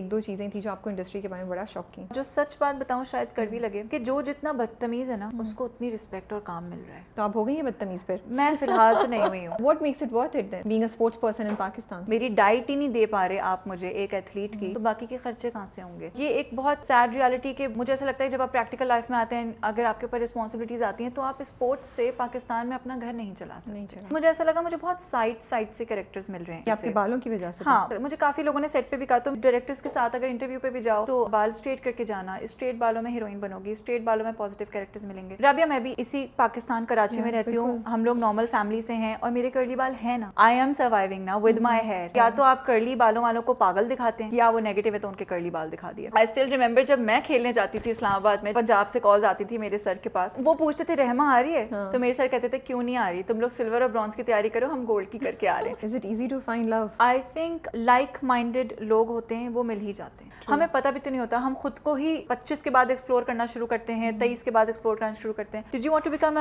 एक दो चीज़ें थी जो आपको इंडस्ट्री के बारे में बड़ा शौकीन जो सच बात बताऊँ शायद कड़वी लगे कि जो जितना बदतमीज़ है ना हम्म। उसको उतनी रिस्पेक्ट और काम मिल रहा है तो आप हो गई है बदतमीज़ फिर मैं फिलहाल तो नहीं हुई हूँ what makes it worth it being sports person in Pakistan मेरी डाइट ही नहीं दे पा रहे आप मुझे एक एथलीट की हम्म। तो बाकी के खर्चे कहाँ से होंगे ये एक बहुत सैड रियलिटी के मुझे ऐसा लगता है जब आप प्रैक्टिकल लाइफ में आते हैं अगर आपके ऊपर रिस्पॉन्सिबिलिटीज आती हैं तो आप स्पोर्ट्स से पाकिस्तान में अपना घर नहीं चला सकते नहीं मुझे ऐसा लगा मुझे बहुत साइड साइड से कैरेक्टर्स मिल रहे हैं आपके बालों की वजह से हाँ मुझे काफी लोगों ने सेट पे भी कहा तो डायरेक्टर्स के साथ अगर इंटरव्यू पे भी जाओ तो बाल स्ट्रेट करके जाना स्ट्रेट बालों में हीरोइन बनोगी स्ट्रेट बालों में पॉजिटिव कैरेक्टर्स मिलेंगे रबिया मैं भी इसी पाकिस्तान कराची में रहती हूँ हम लोग नॉर्मल फैमिली से हैं और मेरे कर्ली बाल है ना आई एम सर्वाइविंग ना विद माई हेयर या तो आप कर्ली बालों वालों को पागल दिखाते हैं या वो नेगेटिव है तो उनके कर्ली बाल दिखा दिए आई स्टिल रिमेंबर जब मैं खेलने जाती थी इस्लामाबाद में पंजाब से कॉल आती थी मेरे सर के पास वो पूछते थे रहमा आ रही है हाँ। तो मेरे सर कहते थे क्यों नहीं आ रही तुम लोग सिल्वर और ब्रॉन्ज की तैयारी करो हम गोल्ड की करके आ रहे हैं is it easy to find love I think like minded लोग होते हैं वो मिल चल ही जाते हैं हमें पता भी तो नहीं होता हम खुद को ही पच्चीस के बाद एक्सप्लोर करना शुरू करते हैं hmm. तेईस के बाद एक्सप्लोर करना शुरू करते हैं did you want to become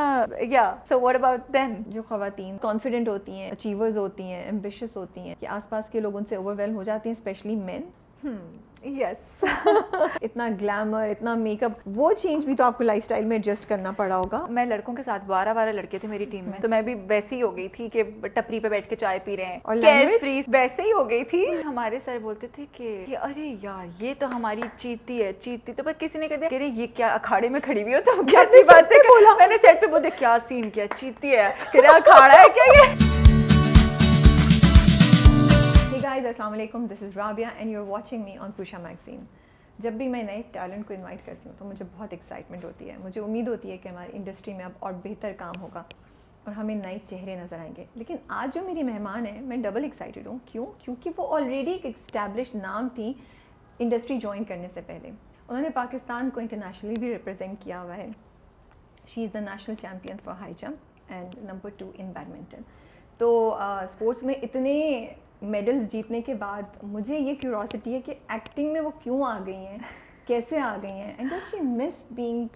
या सो व्हाट अबाउट देन जो खवातीन कॉन्फिडेंट होती हैं अचीवर्स होती हैं एम्बिशियस होती हैं कि आसपास के लोग उनसे ओवरवेल हो जाते हैं स्पेशली मेन यस इतना ग्लैमर इतना मेकअप वो चेंज भी तो आपको लाइफस्टाइल में एडजस्ट करना पड़ा होगा मैं लड़कों के साथ बारह बारह लड़के थे मेरी टीम में तो मैं भी वैसे ही हो गई थी कि टपरी पे बैठ के चाय पी रहे हैं और वैसे ही हो गई थी हमारे सर बोलते थे कि, अरे यार ये तो हमारी चीती है चीती तो पर किसी ने कह दिया अरे ये क्या अखाड़े में खड़ी हुई हो तो कैसी बात है मैंने सेट पे बोलते क्या सीन किया चीती है अखाड़ा है क्या ये Hey guys, अस्सलाम वालेकुम this is Rabia and you are watching me on Pusha magazine जब भी मैं नए टैलेंट को इनवाइट करती हूँ तो मुझे बहुत एक्साइटमेंट होती है मुझे उम्मीद होती है कि हमारी इंडस्ट्री में अब और बेहतर काम होगा और हमें नए चेहरे नज़र आएंगे लेकिन आज जो मेरी मेहमान है मैं डबल एक्साइटेड हूँ क्यों क्योंकि वो ऑलरेडी एक एस्टैब्लिश नाम थी इंडस्ट्री ज्वाइन करने से पहले उन्होंने पाकिस्तान को इंटरनेशनली भी रिप्रेजेंट किया हुआ है she is the national champion for high jump and number two in badminton तो स्पोर्ट्स uh, में इतने मेडल्स जीतने के बाद मुझे ये क्यूरोसिटी है कि एक्टिंग में वो क्यों आ गई हैं कैसे आ गई हैं and she miss being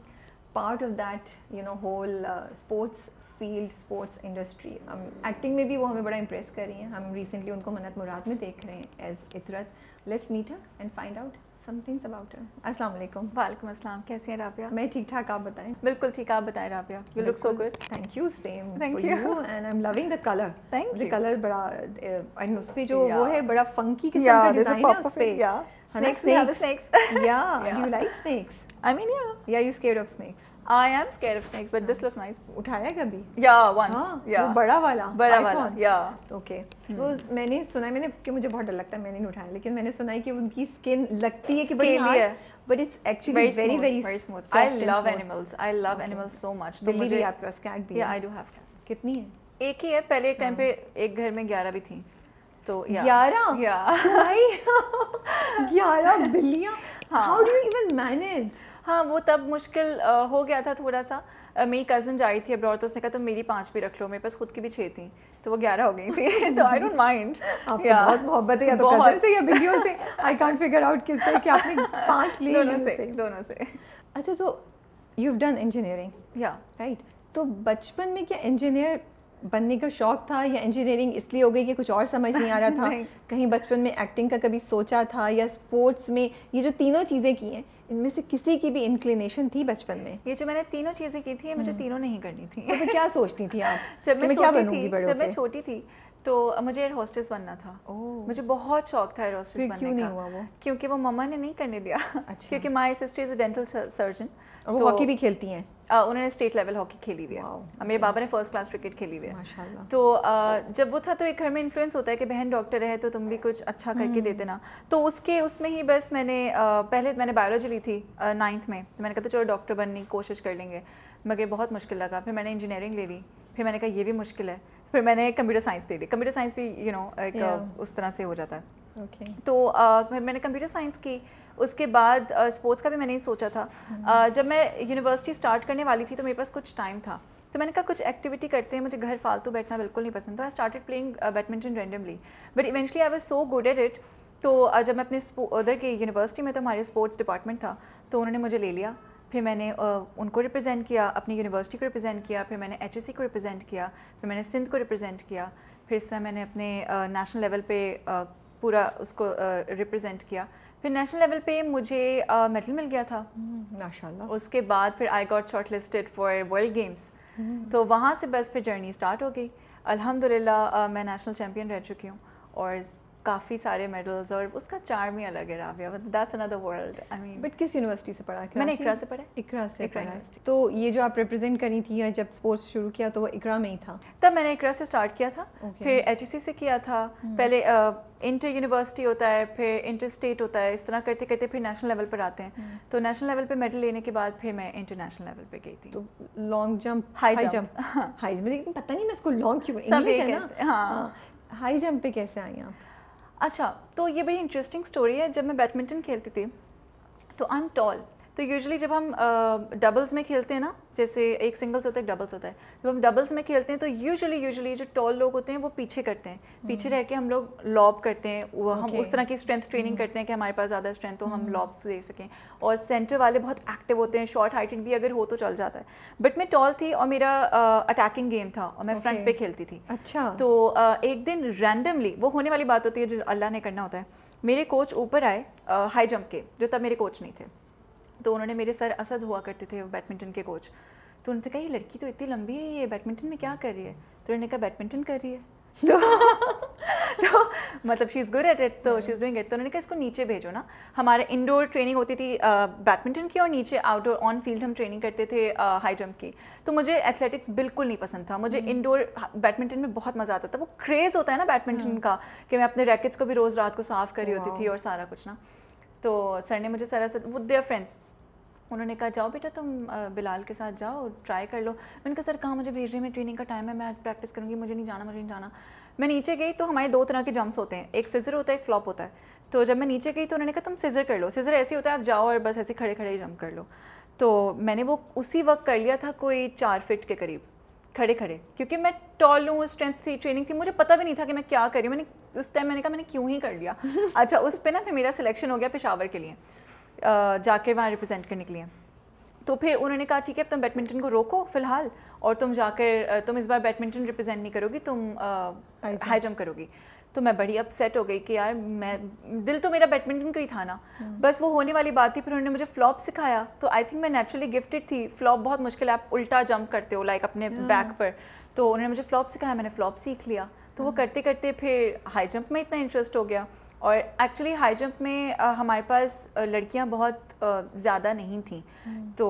part of that you know whole sports field sports industry हम एक्टिंग में भी वो हमें बड़ा इंप्रेस कर रही हैं हम रिसेंटली उनको मन्नत मुराद में देख रहे हैं as Itrat let's meet and find out somethings about अस्सलाम वालेकुम वालेकुम अस्सलाम कैसी हैं राबिया मैं ठीक ठाक आप बताएं बिल्कुल ठीक आप बताएं Rabia you look so good thank you same thank you and I am loving the colour thank you the colour बड़ा आई नो पे जो वो है बड़ा फंकी किस्म का डिजाइन है उस पे या स्नेक्स वी हैव स्नेक्स या do you like snacks I mean, yeah. Yeah, you scared of snakes. I am scared of snakes, but this looks nice. उठाया कभी? Yeah, once. हाँ, yeah. वो बड़ा वाला. बड़ा iPhone. वाला. Yeah. Okay. Hmm. वो मैंने सुना है मैंने कि मुझे बहुत डर लगता है मैंने नहीं उठाया लेकिन मैंने सुना है कि उनकी स्किन लगती है कि बड़ी हार्ड है. But it's actually very very smooth, very, very smooth. I love smooth. animals. I love okay. animals so much. तो मुझे भी आपके पास कैट भी है. Yeah, I do have cats. कितनी है? एक ही है पहले एक टाइम पे एक घर में ग्यारह भी थी तो ग्यारह ग्यारह बिल्लियाँ how do you even manage हाँ वो तब मुश्किल हो गया था थोड़ा सा मेरी कज़न जा रही थी अब्रॉड तो उसने कहा तो मेरी पाँच भी रख लो मेरे पास खुद की भी छः थी तो वो ग्यारह हो गई थी तो आई डोंट माइंड बहुत मोहब्बत है या तो कज़न से या वीडियो से आई कांट फिगर आउट किससे कि आपने पाँच ली दोनों से दोनों से अच्छा तो यू डन इंजीनियरिंग या राइट तो बचपन में क्या इंजीनियर बनने का शौक था या इंजीनियरिंग इसलिए हो गई कि कुछ और समझ नहीं आ रहा था कहीं बचपन में एक्टिंग का कभी सोचा था या स्पोर्ट्स में ये जो तीनों चीज़ें की हैं इनमें से किसी की भी इंक्लिनेशन थी बचपन में ये जो मैंने तीनों चीज़ें की थी मुझे हम्म। तीनों नहीं करनी थी तो क्या सोचती थी आप जब मैं क्या बनूंगी जब मैं छोटी थी तो मुझे एयर हॉस्टेस बनना था oh. मुझे बहुत शौक था एयर हॉस्टेस बनने क्यों का नहीं हुआ वो क्योंकि वो मम्मा ने नहीं करने दिया अच्छा। क्योंकि my sister is a dental surgeon वो तो, हॉकी भी खेलती हैं उन्होंने स्टेट लेवल हॉकी खेली हुई है मेरे बाबा ने फर्स्ट क्लास क्रिकेट खेली हुई है तो आ, जब वो था तो एक घर में इन्फ्लुएंस होता है कि बहन डॉक्टर है तो तुम भी कुछ अच्छा करके दे हम्म। देना तो उसके उसमें ही बस मैंने पहले मैंने बायोलॉजी ली थी नाइन्थ में तो मैंने कहा था तो चलो डॉक्टर बनने की कोशिश कर लेंगे मगर बहुत मुश्किल लगा फिर मैंने इंजीनियरिंग ले ली फिर मैंने कहा ये भी मुश्किल है फिर मैंने कंप्यूटर साइंस ले ली कंप्यूटर साइंस भी यू you नो know, एक yeah. उस तरह से हो जाता है okay. तो uh, फिर मैंने कंप्यूटर साइंस की उसके बाद स्पोर्ट्स uh, का भी मैंने ही सोचा था hmm. uh, जब मैं यूनिवर्सिटी स्टार्ट करने वाली थी तो मेरे पास कुछ टाइम था तो मैंने कहा कुछ एक्टिविटी करते हैं मुझे घर फालतू बैठना बिल्कुल नहीं पसंद तो I started playing badminton randomly but eventually I was so good at it तो जब मैं अपने उधर की यूनिवर्सिटी में तो हमारे स्पोर्ट्स डिपार्टमेंट था तो उन्होंने मुझे ले लिया फिर मैंने उनको रिप्रेजेंट किया अपनी यूनिवर्सिटी को रिप्रेजेंट किया फिर मैंने एच को रिप्रेजेंट किया फिर मैंने सिंध को रिप्रेजेंट किया फिर इस तरह मैंने अपने नेशनल लेवल पे पूरा उसको रिप्रेजेंट किया फिर नेशनल लेवल पे मुझे मेडल मिल गया था हम्म, माशाल्लाह उसके बाद फिर I got shortlisted for world games तो वहाँ से बस फिर जर्नी स्टार्ट हो गई अल्हम्दुलिल्लाह मैं नेशनल चैम्पियन रह चुकी हूँ और काफ़ी सारे मेडल्स और उसका चार्म ही अलग है Rabia but that's another world I mean but किस यूनिवर्सिटी से पढ़ा मैंने इकरा से पढ़ा इकरा से पढ़ा तो ये जो आप रिप्रेजेंट करी थी या जब स्पोर्ट्स शुरू किया तो वो इकरा में ही था तब मैंने इकरा से स्टार्ट किया था okay. फिर एच e से किया था हम्म। पहले इंटर यूनिवर्सिटी होता है फिर इंटर स्टेट होता है इस तरह करते करते फिर नेशनल लेवल पर आते हैं हम्म। तो नेशनल लेवल पर मेडल लेने के बाद फिर मैं इंटरनेशनल लेवल पर गई थी तो long jump high jump high jump लेकिन पता नहीं मैं उसको लॉन्ग क्यों इंग्लिश हाई जंप पे कैसे आई आप अच्छा तो ये बड़ी इंटरेस्टिंग स्टोरी है जब मैं बैडमिंटन खेलती थी तो आई एम टॉल तो यूजुअली जब हम डबल्स uh, में खेलते हैं ना जैसे एक सिंगल्स होता है एक डबल्स होता है जब हम डबल्स में खेलते हैं तो यूजुअली यूजुअली जो टॉल लोग होते हैं वो पीछे करते हैं hmm. पीछे रह के हम लोग लॉब करते हैं वो okay. हम उस तरह की स्ट्रेंथ ट्रेनिंग hmm. करते हैं कि हमारे पास ज़्यादा स्ट्रेंथ हो hmm. हम लॉब्स हम्म। दे सकें और सेंटर वाले बहुत एक्टिव होते हैं शॉर्ट हाइटेड भी अगर हो तो चल जाता है बट मैं टॉल थी और मेरा अटैकिंग uh, गेम था और मैं फ्रंट okay. पे खेलती थी अच्छा तो uh, एक दिन रैंडमली वो होने वाली बात होती है जो अल्लाह ने करना होता है मेरे कोच ऊपर आए हाई जंप के जो तब मेरे कोच नहीं थे तो उन्होंने मेरे सर असद हुआ करते थे बैडमिंटन के कोच तो उन्होंने कहा ये लड़की तो इतनी लंबी है ये बैडमिंटन में क्या कर रही है तो उन्होंने कहा बैडमिंटन कर रही है तो तो मतलब she is good at it तो शी इज़ डूइंग इट तो उन्होंने कहा इसको नीचे भेजो ना हमारे इंडोर ट्रेनिंग होती थी बैडमिंटन की और नीचे आउटडोर ऑन फील्ड हम ट्रेनिंग करते थे हाई जंप की तो मुझे एथलेटिक्स बिल्कुल नहीं पसंद था मुझे इंडोर hmm. बैडमिंटन में बहुत मज़ा आता था वो क्रेज़ होता है ना बैडमिंटन hmm. का कि मैं अपने रैकेट्स को भी रोज़ रात को साफ़ करी होती थी और सारा कुछ ना तो सर ने मुझे सर वो देयर फ्रेंड्स उन्होंने कहा जाओ बेटा तुम बिलाल के साथ जाओ ट्राई कर लो मैंने कहा सर कहाँ मुझे भेज रही मैं ट्रेनिंग का टाइम है मैं प्रैक्टिस करूँगी मुझे नहीं जाना मुझे नहीं जाना मैं नीचे गई तो हमारे दो तरह के जंप्स होते हैं एक सिजर होता है एक फ्लॉप होता है तो जब मैं नीचे गई तो उन्होंने कहा तुम सिजर कर लो सिजर ऐसे होता है आप जाओ और बस ऐसे खड़े खड़े ही जंप कर लो तो मैंने वो उसी वक्त कर लिया था कोई चार फिट के करीब खड़े खड़े क्योंकि मैं टॉल हूँ स्ट्रेंथ थी ट्रेनिंग थी मुझे पता भी नहीं था कि मैं क्या करी मैंने उस टाइम मैंने कहा मैंने क्यों ही कर लिया अच्छा उस पर ना फिर मेरा सिलेक्शन हो गया पेशावर के लिए जाके वहाँ रिप्रेजेंट करने के लिए तो फिर उन्होंने कहा ठीक है अब तुम बैडमिंटन को रोको फ़िलहाल और तुम जाकर तुम इस बार बैडमिंटन रिप्रेजेंट नहीं करोगी तुम हाई जंप करोगी तो मैं बड़ी अपसेट हो गई कि यार मैं दिल तो मेरा बैडमिंटन का ही था ना हम्म। बस वो होने वाली बात थी फिर उन्होंने मुझे फ्लॉप सिखाया तो आई थिंक मैं नेचुरली गिफ्टेड थी फ्लॉप बहुत मुश्किल है आप उल्टा जंप करते हो लाइक अपने बैक पर तो उन्होंने मुझे फ्लॉप सिखाया मैंने फ्लॉप सीख लिया तो वो हम्म। करते करते फिर हाई जंप में इतना इंटरेस्ट हो गया और एक्चुअली हाई जंप में हमारे पास लड़कियां बहुत ज़्यादा नहीं थी हम्म। तो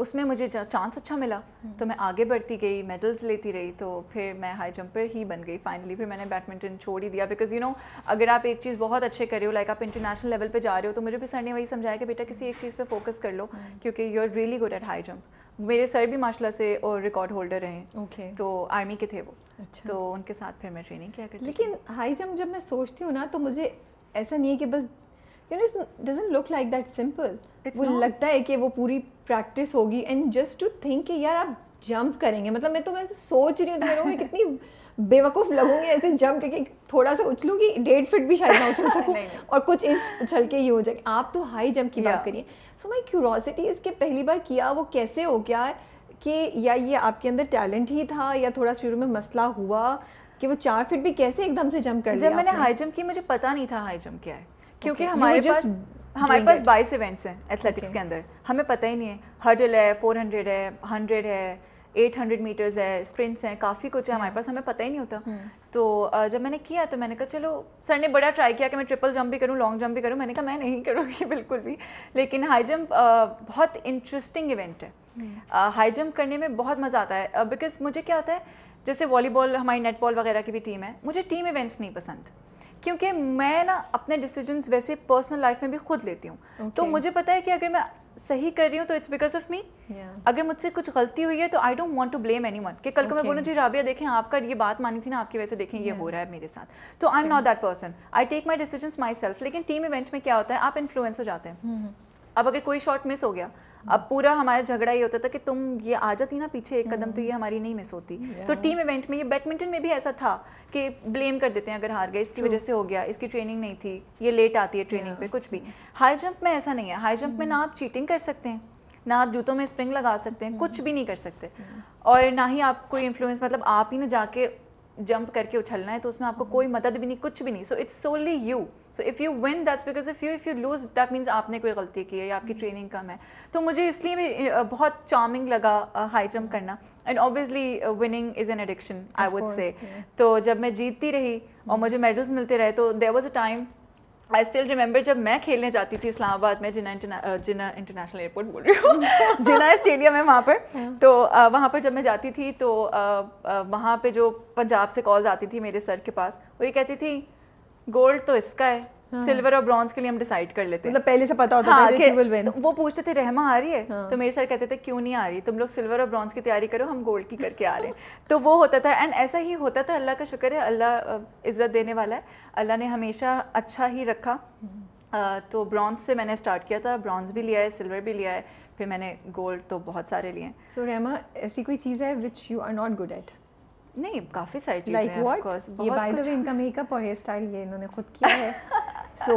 उसमें मुझे चांस अच्छा मिला हम्म। तो मैं आगे बढ़ती गई मेडल्स लेती रही तो फिर मैं हाई जंपर ही बन गई फाइनली फिर मैंने बैडमिंटन छोड़ ही दिया बिकॉज यू नो अगर आप एक चीज़ बहुत अच्छे कर रहे हो लाइक आप इंटरनेशनल लेवल पे जा रहे हो तो मुझे भी सर ने वही समझाया कि बेटा किसी एक चीज़ पे फोकस कर लो हम्म। क्योंकि you are really good at high jump मेरे सर भी माशाला से और रिकॉर्ड होल्डर रहे okay. तो आर्मी के थे वो अच्छा। तो उनके साथ फिर मैं ट्रेनिंग किया करती लेकिन हाई जंप जब मैं सोचती हूँ ना तो मुझे ऐसा नहीं है कि बस you know doesn't look like that simple वो लगता है कि वो पूरी प्रैक्टिस होगी एंड जस्ट टू थिंक कि यार आप जंप करेंगे मतलब मैं तो वैसे सोच रही हूँ तो मेरे को मैं कितनी बेवकूफ़ लगूंगी ऐसे जंप करके थोड़ा सा उछलूंगी डेढ़ फिट भी शायद ना उछल सकूँ और कुछ इंच उछल के ये हो जाए आप तो हाई जंप की बात करिए सो माई क्यूरोसिटी इसके पहली बार किया वो कैसे हो गया कि या ये आपके अंदर टैलेंट ही था या थोड़ा शुरू में मसला हुआ कि वो चार फिट भी कैसे एकदम से जंप कर जब मैंने हाई जंप की मुझे पता नहीं था हाई जंप क्या है क्योंकि okay. हमारे पास हमारे पास बाईस इवेंट्स हैं एथलेटिक्स के अंदर हमें पता ही नहीं है हर्डल है फोर हंड्रेड है हंड्रेड है एट हंड्रेड मीटर्स है स्प्रिंट्स हैं काफ़ी कुछ है हमारे पास हमें पता ही नहीं होता hmm. तो जब मैंने किया तो मैंने कहा चलो सर ने बड़ा ट्राई किया कि मैं ट्रिपल जंप भी करूँ लॉन्ग जंप भी करूँ मैंने कहा मैं नहीं करूँगी बिल्कुल भी लेकिन हाई जंप बहुत इंटरेस्टिंग इवेंट है हाई hmm. जंप करने में बहुत मज़ा आता है बिकॉज मुझे क्या होता है जैसे वॉलीबॉल हमारी नेटबॉल वगैरह की भी टीम है मुझे टीम इवेंट्स नहीं पसंद क्योंकि मैं ना अपने डिसीजंस वैसे पर्सनल लाइफ में भी खुद लेती हूँ तो okay. तो मुझे पता है कि अगर मैं सही कर रही हूँ तो इट्स बिकॉज ऑफ मी अगर मुझसे कुछ गलती हुई है तो I don't want to blame anyone कि कल okay. को मैं बोलूँ जी राबिया देखें आपका ये बात मानी थी ना आपकी वैसे देखें देखें ये हो रहा है मेरे साथ तो I am not that person I take my decision myself लेकिन टीम इवेंट में क्या होता है आप इन्फ्लुएंस हो जाते हैं हम्म, हम्म। अब अगर कोई शॉर्ट मिस हो गया अब पूरा हमारा झगड़ा ये होता था कि तुम ये आ जाती ना पीछे एक कदम तो ये हम्म। हमारी नहीं मिस होती तो टीम इवेंट में ये बैडमिंटन में भी ऐसा था कि ब्लेम कर देते हैं अगर हार गए इसकी वजह से हो गया इसकी ट्रेनिंग नहीं थी ये लेट आती है ट्रेनिंग पे कुछ भी हाई जंप में ऐसा नहीं है हाई जंप में hmm. ना आप चीटिंग कर सकते हैं ना आप जूतों में स्प्रिंग लगा सकते हैं कुछ hmm. भी नहीं कर सकते hmm. और ना ही आप कोई इन्फ्लुएंस मतलब आप ही ना जाके जंप करके उछलना है तो उसमें आपको हम्म। कोई मदद भी नहीं कुछ भी नहीं so it's solely you so if you win that's because if you if you lose that means आपने कोई गलती की है या आपकी ट्रेनिंग हम्म। कम है तो मुझे इसलिए भी बहुत चार्मिंग लगा हाई जंप करना and obviously winning is an addiction I would say तो जब मैं जीतती रही और हम्म। मुझे मेडल्स मिलते रहे तो there was a time I still remember जब मैं खेलने जाती थी इस्लामाबाद में जिना इंटरना जिना इंटरनेशनल एयरपोर्ट बोल रही हूँ जिना स्टेडियम है वहाँ पर हम्म। तो वहाँ पर जब मैं जाती थी तो वहाँ पर जो पंजाब से कॉल्स आती थी मेरे सर के पास वो ये कहती थी गोल्ड तो इसका है हाँ। सिल्वर और ब्रॉन्ज के लिए हम डिसाइड कर लेते मतलब पहले से पता होता हाँ, था विल विन वो पूछते थे रहमा आ रही है हाँ. तो मेरे सर कहते थे क्यों नहीं आ रही तुम लोग सिल्वर और ब्रॉन्ज की तैयारी करो हम गोल्ड की करके आ रहे हैं तो वो होता था एंड ऐसा ही होता था अल्लाह का शुक्र है अल्लाह इज़्ज़त देने वाला है अल्लाह ने हमेशा अच्छा ही रखा तो ब्रॉन्ज से मैंने स्टार्ट किया था ब्रॉन्ज भी लिया है सिल्वर भी लिया है फिर मैंने गोल्ड तो बहुत सारे लिए सो रहमा ऐसी कोई चीज़ है which you are not good at नहीं काफ़ी सारी चीज़ें like हैं ये बाय द वे इनका मेकअप और हेयर स्टाइल ये इन्होंने खुद किया है सो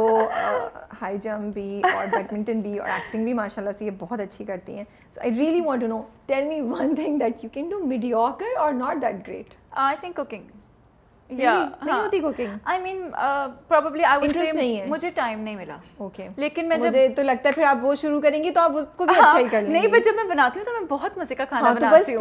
हाई जम्प भी और बैडमिंटन भी और एक्टिंग भी माशाल्लाह से ये बहुत अच्छी करती हैं so I really want to know tell me one thing that you can do mediocre और not that great I think cooking मुझे टाइम नहीं मिला okay. लेकिन मैं जब तो लगता है फिर आप वो शुरू करेंगी तो आप उसको भी हाँ, अच्छा ही कर नहीं बट जब मैं बनाती हूँ तो मैं बहुत मजे का खाना हाँ, तो बनाती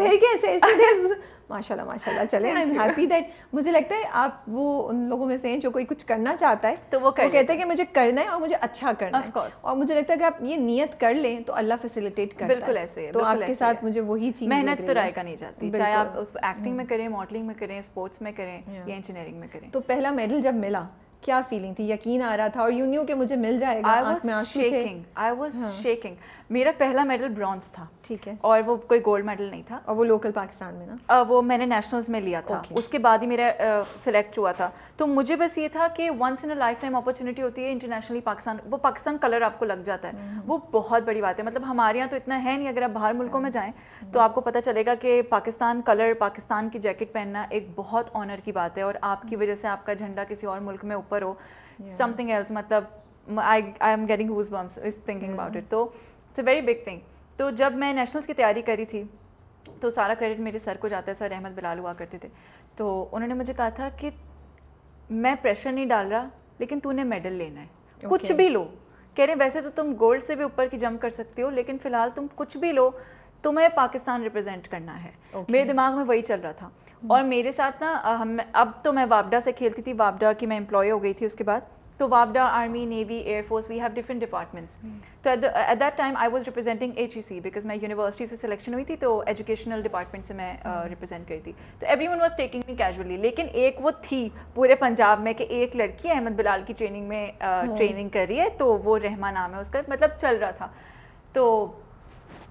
माशाल्लाह माशाल्लाह चले आई एम हैप्पी दैट मुझे लगता है आप वो उन लोगों में से हैं जो कोई कुछ करना चाहता है तो वो, कर वो कहते हैं कि मुझे करना है और मुझे अच्छा करना है और मुझे लगता है अगर आप ये नियत कर लें तो अल्लाह फैसिलिटेट करता बिल्कुल ऐसे है तो आपके साथ मुझे वही चीज़ मेहनत तो राय का नहीं जाती चाहे आप उस एक्टिंग हम्म। में करें मॉडलिंग में करें स्पोर्ट्स में करें या इंजीनियरिंग में करें तो पहला मेडल जब मिला क्या फीलिंग थी यकीन आ रहा था और यू न्यू कि मुझे मिल जाएगा I was shaking I was shaking मेरा पहला मेडल ब्रॉन्ज था ठीक है और वो कोई गोल्ड मेडल नहीं था और वो लोकल पाकिस्तान में ना आ, वो मैंने नेशनल्स में लिया था okay. उसके बाद ही मेरा सिलेक्ट uh, हुआ था तो मुझे बस ये था कि once in a lifetime opportunity होती है इंटरनेशनली पाकिस्तान वो पाकिस्तान कलर आपको लग जाता है हम्म। वो बहुत बड़ी बात है मतलब हमारे यहाँ तो इतना है नहीं अगर आप बाहर मुल्कों में हाँ। जाएँ तो हम्म। आपको पता चलेगा कि पाकिस्तान कलर पाकिस्तान की जैकेट पहनना एक बहुत ऑनर की बात है और आपकी हम्म। वजह से आपका झंडा किसी और मुल्क में ऊपर हो समथिंग एल्स मतलब I I am getting goosebumps is thinking about it तो it's a very big thing तो जब मैं नेशनल्स की तैयारी करी थी तो सारा क्रेडिट मेरे सर को जाता है सर अहमद बिलाल हुआ करते थे तो उन्होंने मुझे कहा था कि मैं प्रेशर नहीं डाल रहा लेकिन तूने मेडल लेना है okay. कुछ भी लो कह रहे वैसे तो तुम गोल्ड से भी ऊपर की जंप कर सकती हो लेकिन फ़िलहाल तुम कुछ भी लो तुम्हें पाकिस्तान रिप्रेजेंट करना है okay. मेरे दिमाग में वही चल रहा था hmm. और मेरे साथ ना हम अब तो मैं वापडा से खेलती थी वापडा की मैं एम्प्लॉय हो गई थी उसके बाद तो वापडा army navy air force we have different departments तो at that time I was representing H E C because मैं यूनिवर्सिटी से सिलेक्शन हुई थी तो एजुकेशनल डिपार्टमेंट से मैं रिप्रेजेंट hmm. करी थी तो everyone was taking me casually लेकिन एक वो थी पूरे पंजाब में कि एक लड़की अहमद बिलाल की ट्रेनिंग में ट्रेनिंग hmm. कर रही है तो वो रहमा नाम है उसका मतलब चल रहा था तो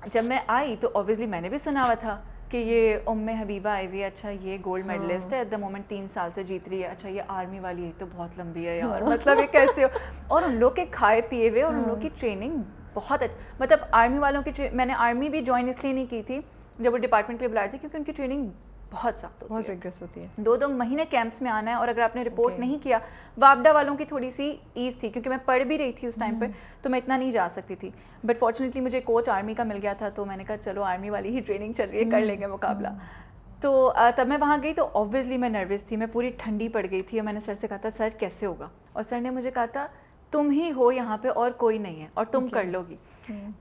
जब मैं आई तो ऑब्वियसली मैंने भी सुना हुआ था कि ये उम हबीबा आई हुई है अच्छा ये गोल्ड मेडलिस्ट हाँ। है एट द मोमेंट तीन साल से जीत रही है अच्छा ये आर्मी वाली है तो बहुत लंबी है यार हाँ। मतलब ये कैसे हो और उन लोग के खाए पिए हुए और उन लोग हाँ। की ट्रेनिंग बहुत मतलब आर्मी वालों की मैंने आर्मी भी ज्वाइन इसलिए नहीं की थी जब वो डिपार्टमेंट के लिए बुलाए थे क्योंकि उनकी ट्रेनिंग बहुत सख्त बहुत रिग्रेस होती है दो दो महीने कैंप्स में आना है और अगर आपने रिपोर्ट okay. नहीं किया वापडा वालों की थोड़ी सी ईज थी क्योंकि मैं पढ़ भी रही थी उस टाइम हम्म। पर तो मैं इतना नहीं जा सकती थी बट फॉर्चुनेटली मुझे कोच आर्मी का मिल गया था तो मैंने कहा चलो आर्मी वाली ही ट्रेनिंग चल रही है कर हम्म। लेंगे मुकाबला हम्म। तो तब मैं वहाँ गई तो ऑब्वियसली मैं नर्वस थी मैं पूरी ठंडी पड़ गई थी और मैंने सर से कहा था सर कैसे होगा और सर ने मुझे कहा था तुम ही हो यहाँ पे और कोई नहीं है और तुम okay. कर लोगी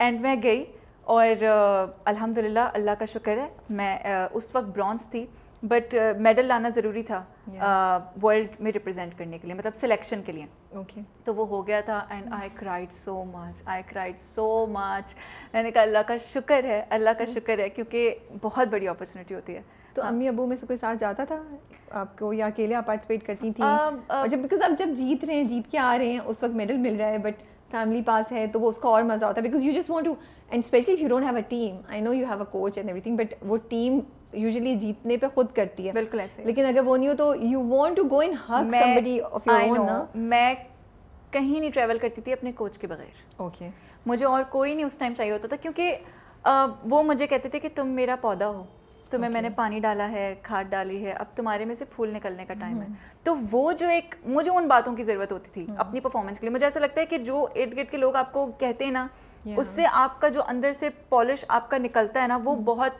एंड मैं गई और अल्हम्दुलिल्लाह अल्लाह का शुक्र है मैं उस वक्त ब्रॉन्ज थी बट मेडल लाना ज़रूरी था वर्ल्ड में रिप्रेजेंट करने के लिए मतलब सिलेक्शन के लिए ओके तो वो हो गया था and I cried so much I cried so much मैंने कहा अल्लाह का शुक्र है अल्लाह का शुक्र है क्योंकि बहुत बड़ी अपॉर्चुनिटी होती है तो हाँ। अम्मी अबू में से कोई साथ जाता था आपको या अकेले आप पार्टिसिपेट करती थी जब बिकॉज आप जब जीत रहे हैं जीत के आ रहे हैं उस वक्त मेडल मिल रहा है बट फैमिली पास है तो वो उसका और मज़ा आता है because you just want to and specially if you don't have a team I know you have a coach and everything but वो टीम यूजुअली जीतने पे खुद करती है बिल्कुल ऐसे लेकिन अगर वो नहीं हो तो you want to go in hug somebody of your own ना मैं कहीं नहीं ट्रैवल करती थी अपने कोच के बगैर ओके okay. मुझे और कोई नहीं उस टाइम चाहिए होता था क्योंकि वो मुझे कहते थे कि तुम मेरा पौधा हो तुम्हें okay. मैंने पानी डाला है खाद डाली है अब तुम्हारे में से फूल निकलने का टाइम है mm-hmm. तो वो जो एक मुझे उन बातों की ज़रूरत होती थी mm-hmm. अपनी परफॉर्मेंस के लिए मुझे ऐसा लगता है कि जो इर्द गिर्द के लोग आपको कहते हैं ना yeah. उससे आपका जो अंदर से पॉलिश आपका निकलता है ना वो hmm. बहुत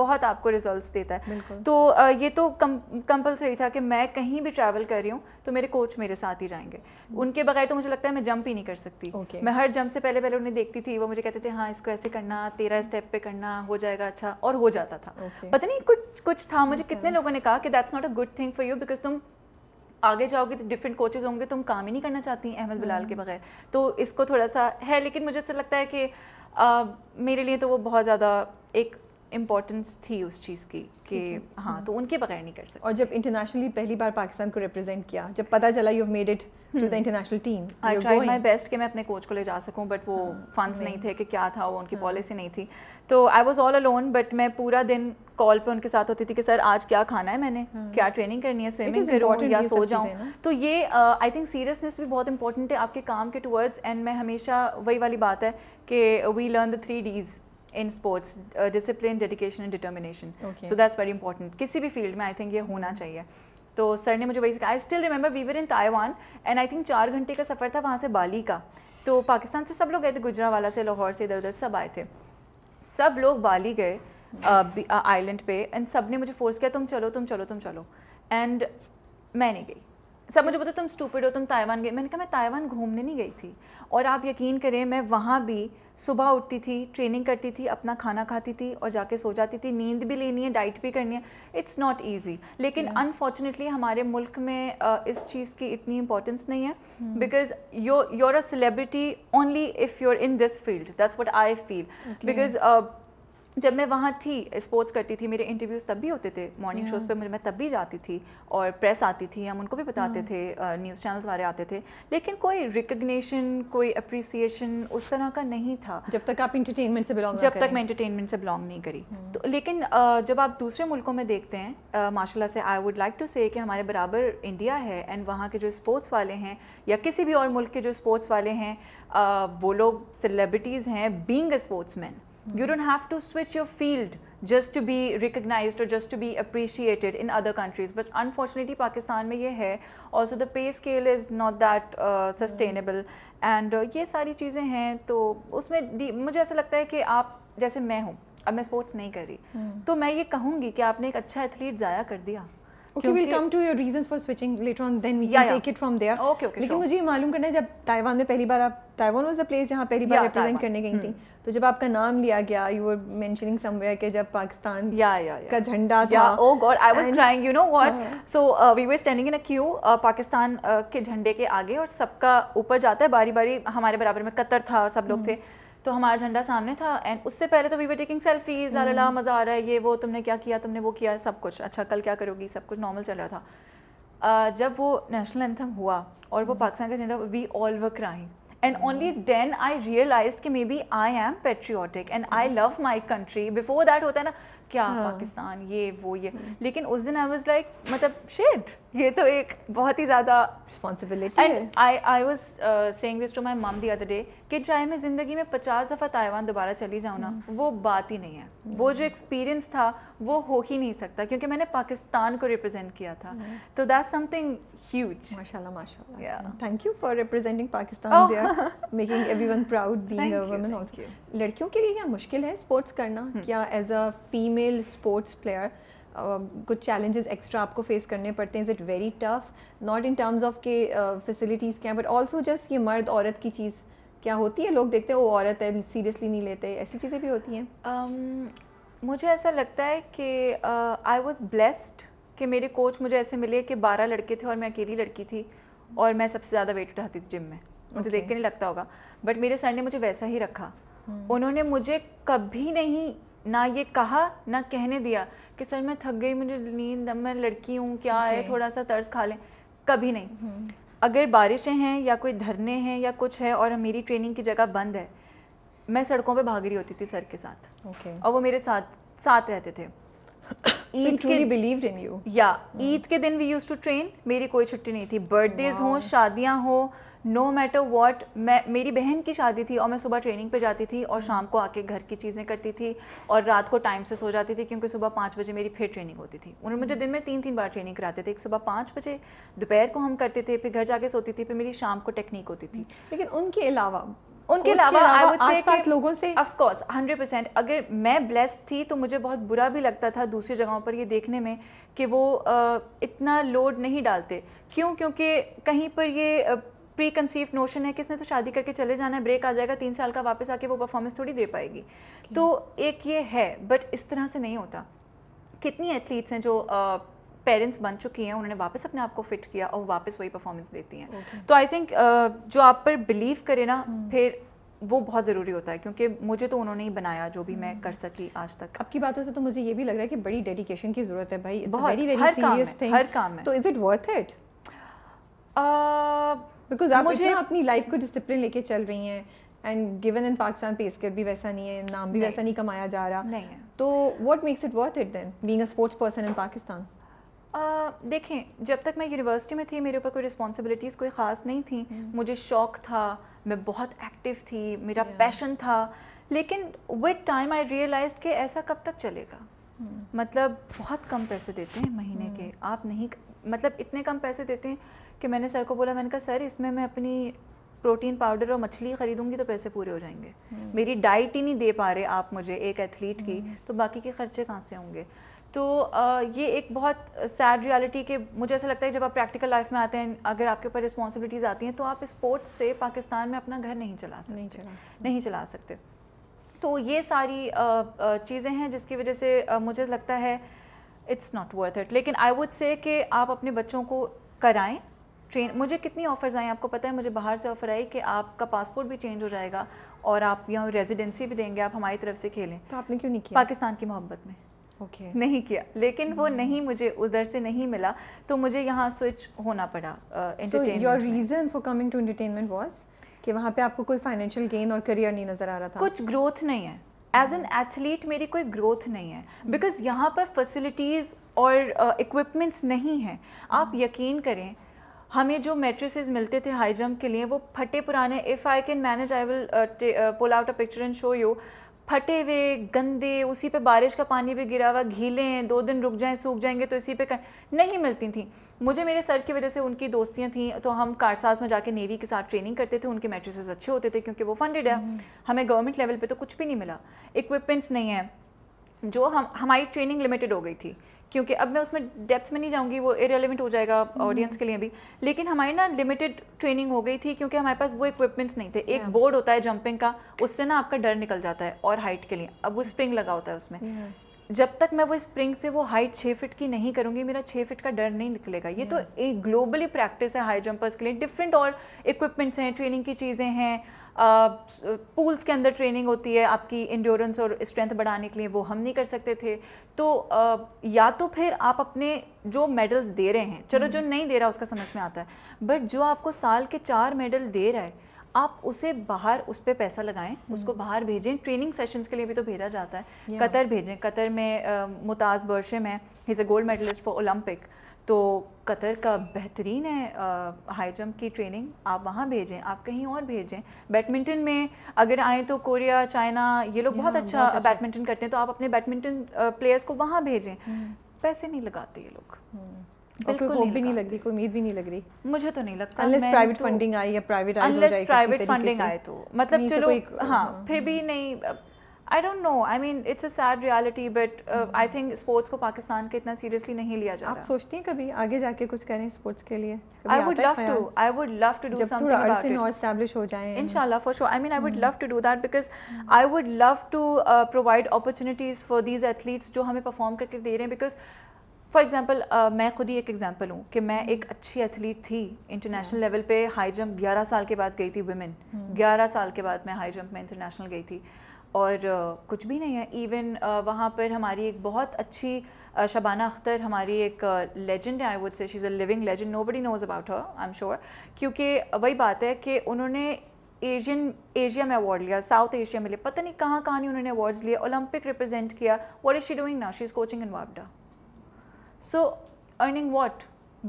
बहुत आपको रिजल्ट्स देता है तो ये तो कम कंपलसरी था कि मैं कहीं भी ट्रैवल कर रही हूँ तो मेरे कोच मेरे साथ ही जाएंगे hmm. उनके बगैर तो मुझे लगता है मैं जंप ही नहीं कर सकती okay. मैं हर जंप से पहले पहले उन्हें देखती थी वो मुझे कहते थे हाँ इसको ऐसे करना तेरह स्टेप hmm. पे करना हो जाएगा अच्छा और हो जाता था okay. पता नहीं कुछ कुछ था मुझे okay. कितने लोगों ने कहा कि that's not a good thing for you because तुम आगे जाओगे तो डिफरेंट कोचेज़ होंगे तुम काम ही नहीं करना चाहती अहमद हम्म। बिलाल के बगैर तो इसको थोड़ा सा है लेकिन मुझे ऐसा लगता है कि मेरे लिए तो वो बहुत ज़्यादा एक इम्पॉर्टेंस थी उस चीज़ की कि हाँ हम्म। तो उनके बगैर नहीं कर सकते और जब इंटरनेशनली पहली बार पाकिस्तान को रिप्रेजेंट किया जब पता चला you made it to the international team I tried my best कि मैं अपने कोच को ले जा सकूं बट वो फंड्स hmm. नहीं hmm. थे कि क्या था वो उनकी पॉलिसी hmm. नहीं थी तो I was all alone but मैं पूरा दिन कॉल पे उनके साथ होती थी कि सर आज क्या खाना है मैंने hmm. क्या ट्रेनिंग करनी है स्विमिंग करूँ या सो जाऊँ तो ये आई थिंक सीरियसनेस भी बहुत इंपॉर्टेंट है आपके काम के टूवर्ड्स एंड मैं हमेशा वही वाली बात है कि we learn the three Ds in sports discipline dedication and determination so that's very important किसी भी फील्ड में आई थिंक ये होना hmm. चाहिए तो सर ने मुझे वही सिखाया I still remember were in Taiwan and I think चार घंटे का सफ़र था वहाँ से बाली का तो पाकिस्तान से सब लोग गए थे गुजरा वाला से लाहौर से इधर उधर सब आए थे सब लोग बाली गए आइलैंड पे एंड सब ने मुझे फोर्स किया तुम चलो तुम चलो तुम चलो एंड मैं नहीं गई सब मुझे बोलते तुम स्टूपिड हो तुम ताइवान गए मैंने कहा मैं ताइवान घूमने नहीं गई थी और आप यकीन करें मैं वहाँ भी सुबह उठती थी ट्रेनिंग करती थी अपना खाना खाती थी और जाके सो जाती थी नींद भी लेनी है डाइट भी करनी है इट्स नॉट ईजी लेकिन अनफॉर्चुनेटली yeah. हमारे मुल्क में uh, इस चीज़ की इतनी इंपॉर्टेंस नहीं है because hmm. Your a celebrity only if you are in this field that's what I feel because जब मैं वहाँ थी स्पोर्ट्स करती थी मेरे इंटरव्यूज़ तब भी होते थे मॉर्निंग शोज़ पे मैं तब भी जाती थी और प्रेस आती थी हम उनको भी बताते hmm. थे न्यूज़ चैनल्स वाले आते थे लेकिन कोई रिकग्निशन कोई अप्रिसिएशन उस तरह का नहीं था जब तक आप इंटरटेनमेंट से बिलोंग जब तक मैं इंटरटेनमेंट से बिलोंग नहीं करी hmm. तो लेकिन जब आप दूसरे मुल्कों में देखते हैं माशाला से आई वुड लाइक टू से कि हमारे बराबर इंडिया है एंड वहाँ के जो स्पोर्ट्स वाले हैं या किसी भी और मुल्क के जो स्पोर्ट्स वाले हैं वो लोग सेलिब्रिटीज़ हैं being a sportsman You don't have to switch your field just to be recognized or just to be appreciated in other countries. But unfortunately, Pakistan mein ye hai Also, the pay scale is not that uh, sustainable. mm. And uh, ye sari cheeze hain to usme mujhe aisa lagta hai ki aap jaise main hu ab main sports nahi kar rahi mm. रही तो मैं ये कहूँगी कि आपने एक अच्छा athlete ज़ाया कर दिया लेकिन sure. मुझे मालूम करना है जब ताइवान में पहली बार आप ताइवान वॉज द प्लेस जहाँ पहली बार रिप्रेजेंट करने गई थी हम्म। तो जब आपका नाम लिया गया यू वर मेंशनिंग समवेयर के जब पाकिस्तान का झंडा था oh god I was crying you know what so we were standing in a queue Pakistan uh, के झंडे के आगे और सबका ऊपर जाता है बारी बारी हमारे बराबर में कतर था और सब लोग हम्म। थे तो हमारा झंडा सामने था एंड उससे पहले तो वी वर टेकिंग सेल्फीज ला ला हम्म। मज़ा आ रहा है ये वो तुमने क्या किया तुमने वो किया सब कुछ अच्छा कल क्या करोगी सब कुछ नॉर्मल चल रहा था जब वो नेशनल एंथम हुआ और वो हम्म। पाकिस्तान का झंडा we all were crying and only then I realize कि maybe I am patriotic and I love my country before that होता है ना क्या हाँ। पाकिस्तान ये वो ये हम्म। लेकिन उस दिन आई वॉज लाइक मतलब शेड ये तो एक बहुत ही ज़्यादा responsibility and I I was saying this to my mum the other day कि चाहे मैं ज़िंदगी में पचास दफ़ा ताइवान दोबारा चली जाऊँ ना हम्म। वो बात ही नहीं है वो जो एक्सपीरियंस हम्म। था वो हो ही नहीं सकता क्योंकि मैंने पाकिस्तान को रिप्रेजेंट किया था हम्म। तो दैट समथिंग ह्यूज माशाल्लाह माशाल्लाह thank you for representing Pakistan making everyone proud being a woman लड़कियों के लिए क्या मुश्किल है स्पोर्ट्स करना क्या as a female sports player कुछ चैलेंजेस एक्स्ट्रा आपको फेस करने पड़ते हैं is it very tough not in terms of के फैसिलिटीज़ क्या बट ऑल्सो जस्ट ये मर्द औरत की चीज़ क्या होती है लोग देखते हैं वो औरत है सीरियसली नहीं लेते ऐसी चीज़ें भी होती हैं um, मुझे ऐसा लगता है कि आई वॉज़ ब्लेस्ड कि मेरे कोच मुझे ऐसे मिले कि बारह लड़के थे और मैं अकेली लड़की थी और मैं सबसे ज़्यादा वेट उठाती थी जिम में मुझे okay. देख के नहीं लगता होगा बट मेरे सर ने मुझे वैसा ही रखा hmm. उन्होंने मुझे कभी नहीं ना ये कहा ना कहने दिया कि सर मैं थक गई मुझे नींद मैं लड़की हूँ क्या okay. है थोड़ा सा तर्स खा लें कभी नहीं hmm. अगर बारिशें हैं या कोई धरने हैं या कुछ है और मेरी ट्रेनिंग की जगह बंद है मैं सड़कों पे भाग रही होती थी सर के साथ okay. और वो मेरे साथ साथ रहते थे ईद के बिलीव इन यू या hmm. ईद के दिन वी यूज टू ट्रेन मेरी कोई छुट्टी नहीं थी बर्थडेज wow. हो शादियाँ हो नो मैटर वॉट मैं मेरी बहन की शादी थी और मैं सुबह ट्रेनिंग पे जाती थी और शाम को आके घर की चीज़ें करती थी और रात को टाइम से सो जाती थी क्योंकि सुबह पाँच बजे मेरी फिर ट्रेनिंग होती थी उन्होंने मुझे दिन में तीन तीन बार ट्रेनिंग कराते थे एक सुबह पाँच बजे दोपहर को हम करते थे फिर घर जाके सोती थी फिर मेरी शाम को टेक्निक होती थी लेकिन उनके अलावा उनके अलावा आई वुड से कि लोगों से ऑफ कोर्स 100 परसेंट अगर मैं ब्लेस्ड थी तो मुझे बहुत बुरा भी लगता था दूसरी जगहों पर ये देखने में कि वो इतना लोड नहीं डालते क्यों क्योंकि कहीं पर ये प्री कंसीव नोशन है किसने तो शादी करके चले जाना है ब्रेक आ जाएगा तीन साल का वापस आके वो परफॉर्मेंस थोड़ी दे पाएगी तो एक ये है बट इस तरह से नहीं होता कितनी एथलीट्स हैं जो पेरेंट्स बन चुकी हैं उन्होंने वापस अपने आप को फिट किया और वापस वही परफॉर्मेंस देती हैं okay. तो आई थिंक uh, जो आप पर बिलीव करे ना hmm. फिर वो बहुत ज़रूरी होता है क्योंकि मुझे तो उन्होंने ही बनाया जो भी मैं hmm. कर सकी आज तक आपकी बातों से तो मुझे ये भी लग रहा है कि बड़ी डेडिकेशन की ज़रूरत है भाई बहुत very, very हर काम है, हर काम है तो is it worth it because आप मुझे अपनी लाइफ को डिसिप्लिन लेके चल रही हैं एंड गिवन इन पाकिस्तान पे स्किट भी वैसा नहीं है नाम भी नहीं, वैसा नहीं कमाया जा रहा नहीं है तो what makes it worth it then being a sports person in Pakistan देखें जब तक मैं यूनिवर्सिटी में थी मेरे ऊपर कोई रिस्पॉन्सिबिलिटीज़ कोई ख़ास नहीं थी hmm. मुझे शौक था मैं बहुत एक्टिव थी मेरा पैशन था लेकिन विद टाइम आई रियलाइज कि ऐसा कब तक चलेगा hmm. मतलब बहुत कम पैसे देते हैं महीने के hmm. आप नहीं मतलब इतने कम पैसे देते हैं कि मैंने सर को बोला मैंने कहा सर इसमें मैं अपनी प्रोटीन पाउडर और मछली खरीदूंगी तो पैसे पूरे हो जाएंगे हम्म। मेरी डाइट ही नहीं दे पा रहे आप मुझे एक एथलीट की हम्म। तो बाकी के खर्चे कहाँ से होंगे तो ये एक बहुत सैड रियलिटी के मुझे ऐसा लगता है जब आप प्रैक्टिकल लाइफ में आते हैं अगर आपके ऊपर रिस्पॉन्सिबिलिटीज़ आती हैं तो आप स्पोर्ट्स से पाकिस्तान में अपना घर नहीं चला सकते नहीं चला, नहीं चला सकते तो ये सारी चीज़ें हैं जिसकी वजह से मुझे लगता है इट्स नॉट वर्थ इट लेकिन आई वुड से कि आप अपने बच्चों को कराएं ट्रेन मुझे कितनी ऑफ़र्स आई आपको पता है मुझे बाहर से ऑफ़र आई कि आपका पासपोर्ट भी चेंज हो जाएगा और आप यहाँ रेजिडेंसी भी देंगे आप हमारी तरफ से खेलें तो आपने क्यों नहीं किया पाकिस्तान की मोहब्बत में ओके okay. नहीं किया लेकिन वो hmm. नहीं मुझे उधर से नहीं मिला तो मुझे यहाँ स्विच होना पड़ा your reason for coming to entertainment was कि वहाँ पे आपको कोई फाइनेंशियल गेन और करियर नहीं नज़र आ रहा था कुछ ग्रोथ नहीं है एज एन एथलीट मेरी कोई ग्रोथ नहीं है बिकॉज hmm. यहाँ पर फैसिलिटीज़ और इक्विपमेंट्स uh, नहीं हैं आप hmm. यकीन करें हमें जो मेट्रिसेस मिलते थे हाई जंप के लिए वो फटे पुराने if I can manage I will pull out a picture and show you फटे हुए गंदे उसी पे बारिश का पानी भी गिरा हुआ घीले हैं दो दिन रुक जाएं सूख जाएंगे तो इसी पे कर... नहीं मिलती थी मुझे मेरे सर की वजह से उनकी दोस्तियां थी तो हम कारसाज में जाके नेवी के साथ ट्रेनिंग करते थे उनके मैट्रिसेस अच्छे होते थे क्योंकि वो फंडेड है हम्म। हमें गवर्नमेंट लेवल पर तो कुछ भी नहीं मिला इक्विपमेंट्स नहीं है जो हम हमारी ट्रेनिंग लिमिटेड हो गई थी क्योंकि अब मैं उसमें डेप्थ में नहीं जाऊँगी वो इरेलीवेंट हो जाएगा ऑडियंस हम्म। के लिए भी लेकिन हमारी ना लिमिटेड ट्रेनिंग हो गई थी क्योंकि हमारे पास वो इक्विपमेंट्स नहीं थे एक बोर्ड होता है जंपिंग का उससे ना आपका डर निकल जाता है और हाइट के लिए अब वो स्प्रिंग लगा होता है उसमें जब तक मैं वो स्प्रिंग से वो हाइट छः फिट की नहीं करूँगी मेरा छः फिट का डर नहीं निकलेगा ये तो एक ग्लोबली प्रैक्टिस है हाई जंपर्स के लिए डिफरेंट और इक्विपमेंट्स हैं ट्रेनिंग की चीज़ें हैं पूल्स के अंदर ट्रेनिंग होती है आपकी इंड्योरेंस और स्ट्रेंथ बढ़ाने के लिए वो हम नहीं कर सकते थे तो आ, या तो फिर आप अपने जो मेडल्स दे रहे हैं चलो जो हम्म। नहीं दे रहा उसका समझ में आता है बट जो आपको साल के चार मेडल दे रहा है आप उसे बाहर उस पर पैसा लगाएं हम्म। उसको बाहर भेजें ट्रेनिंग सेशंस के लिए भी तो भेजा जाता है कतर भेजें कतर में मुताज़ बर्शे में is a gold medallist for Olympic तो कतर का बेहतरीन है हाई जंप की ट्रेनिंग आप वहाँ भेजें आप कहीं और भेजें बैडमिंटन में अगर आए तो कोरिया चाइना ये लोग बहुत अच्छा बैडमिंटन अच्छा। करते हैं तो आप अपने बैडमिंटन प्लेयर्स को वहाँ भेजें हम्म। पैसे नहीं लगाते ये लोग हम्म। बिल्कुल होप भी नहीं लग रही कोई उम्मीद भी नहीं लग रही मुझे तो नहीं लगता अनलेस प्राइवेट फंडिंग आई या प्राइवेट अनलेस प्राइवेट फंडिंग आए तो मतलब चलो हाँ, हाँ फिर भी हम्म। नहीं I don't know I mean it's a sad reality but I think sports को पाकिस्तान के इतना सीरियसली नहीं लिया जा रहा आप सोचती हैं कभी आगे जाके कुछ करें स्पोर्ट्स के लिए I would love to I would love to do something about it और एस्टैब्लिश हो जाए इंशाल्लाह for sure I mean I would love to do that because I would love to provide opportunities for these athletes जो हमें perform करके दे रहे हैं because for example uh, मैं खुद ही एक एग्जाम्पल हूँ कि मैं एक अच्छी एथलीट थी इंटरनेशनल लेवल पे हाई जंप 11 साल के बाद गई थी वुमेन हम्म। 11 साल के बाद मैं हाई जंप में इंटरनेशनल गई थी और uh, कुछ भी नहीं है इवन uh, वहाँ पर हमारी एक बहुत अच्छी uh, शबाना अख्तर हमारी एक लेजेंड है I would say she is a living legend nobody knows about her I am sure क्योंकि वही बात है कि उन्होंने एशियन एशिया में अवार्ड लिया साउथ एशिया में लिया पता नहीं कहाँ कहाँ नहीं उन्होंने अवार्ड्स लिए ओलंपिक रिप्रेजेंट किया what is she doing now she is coaching in वापडा सो अर्निंग वॉट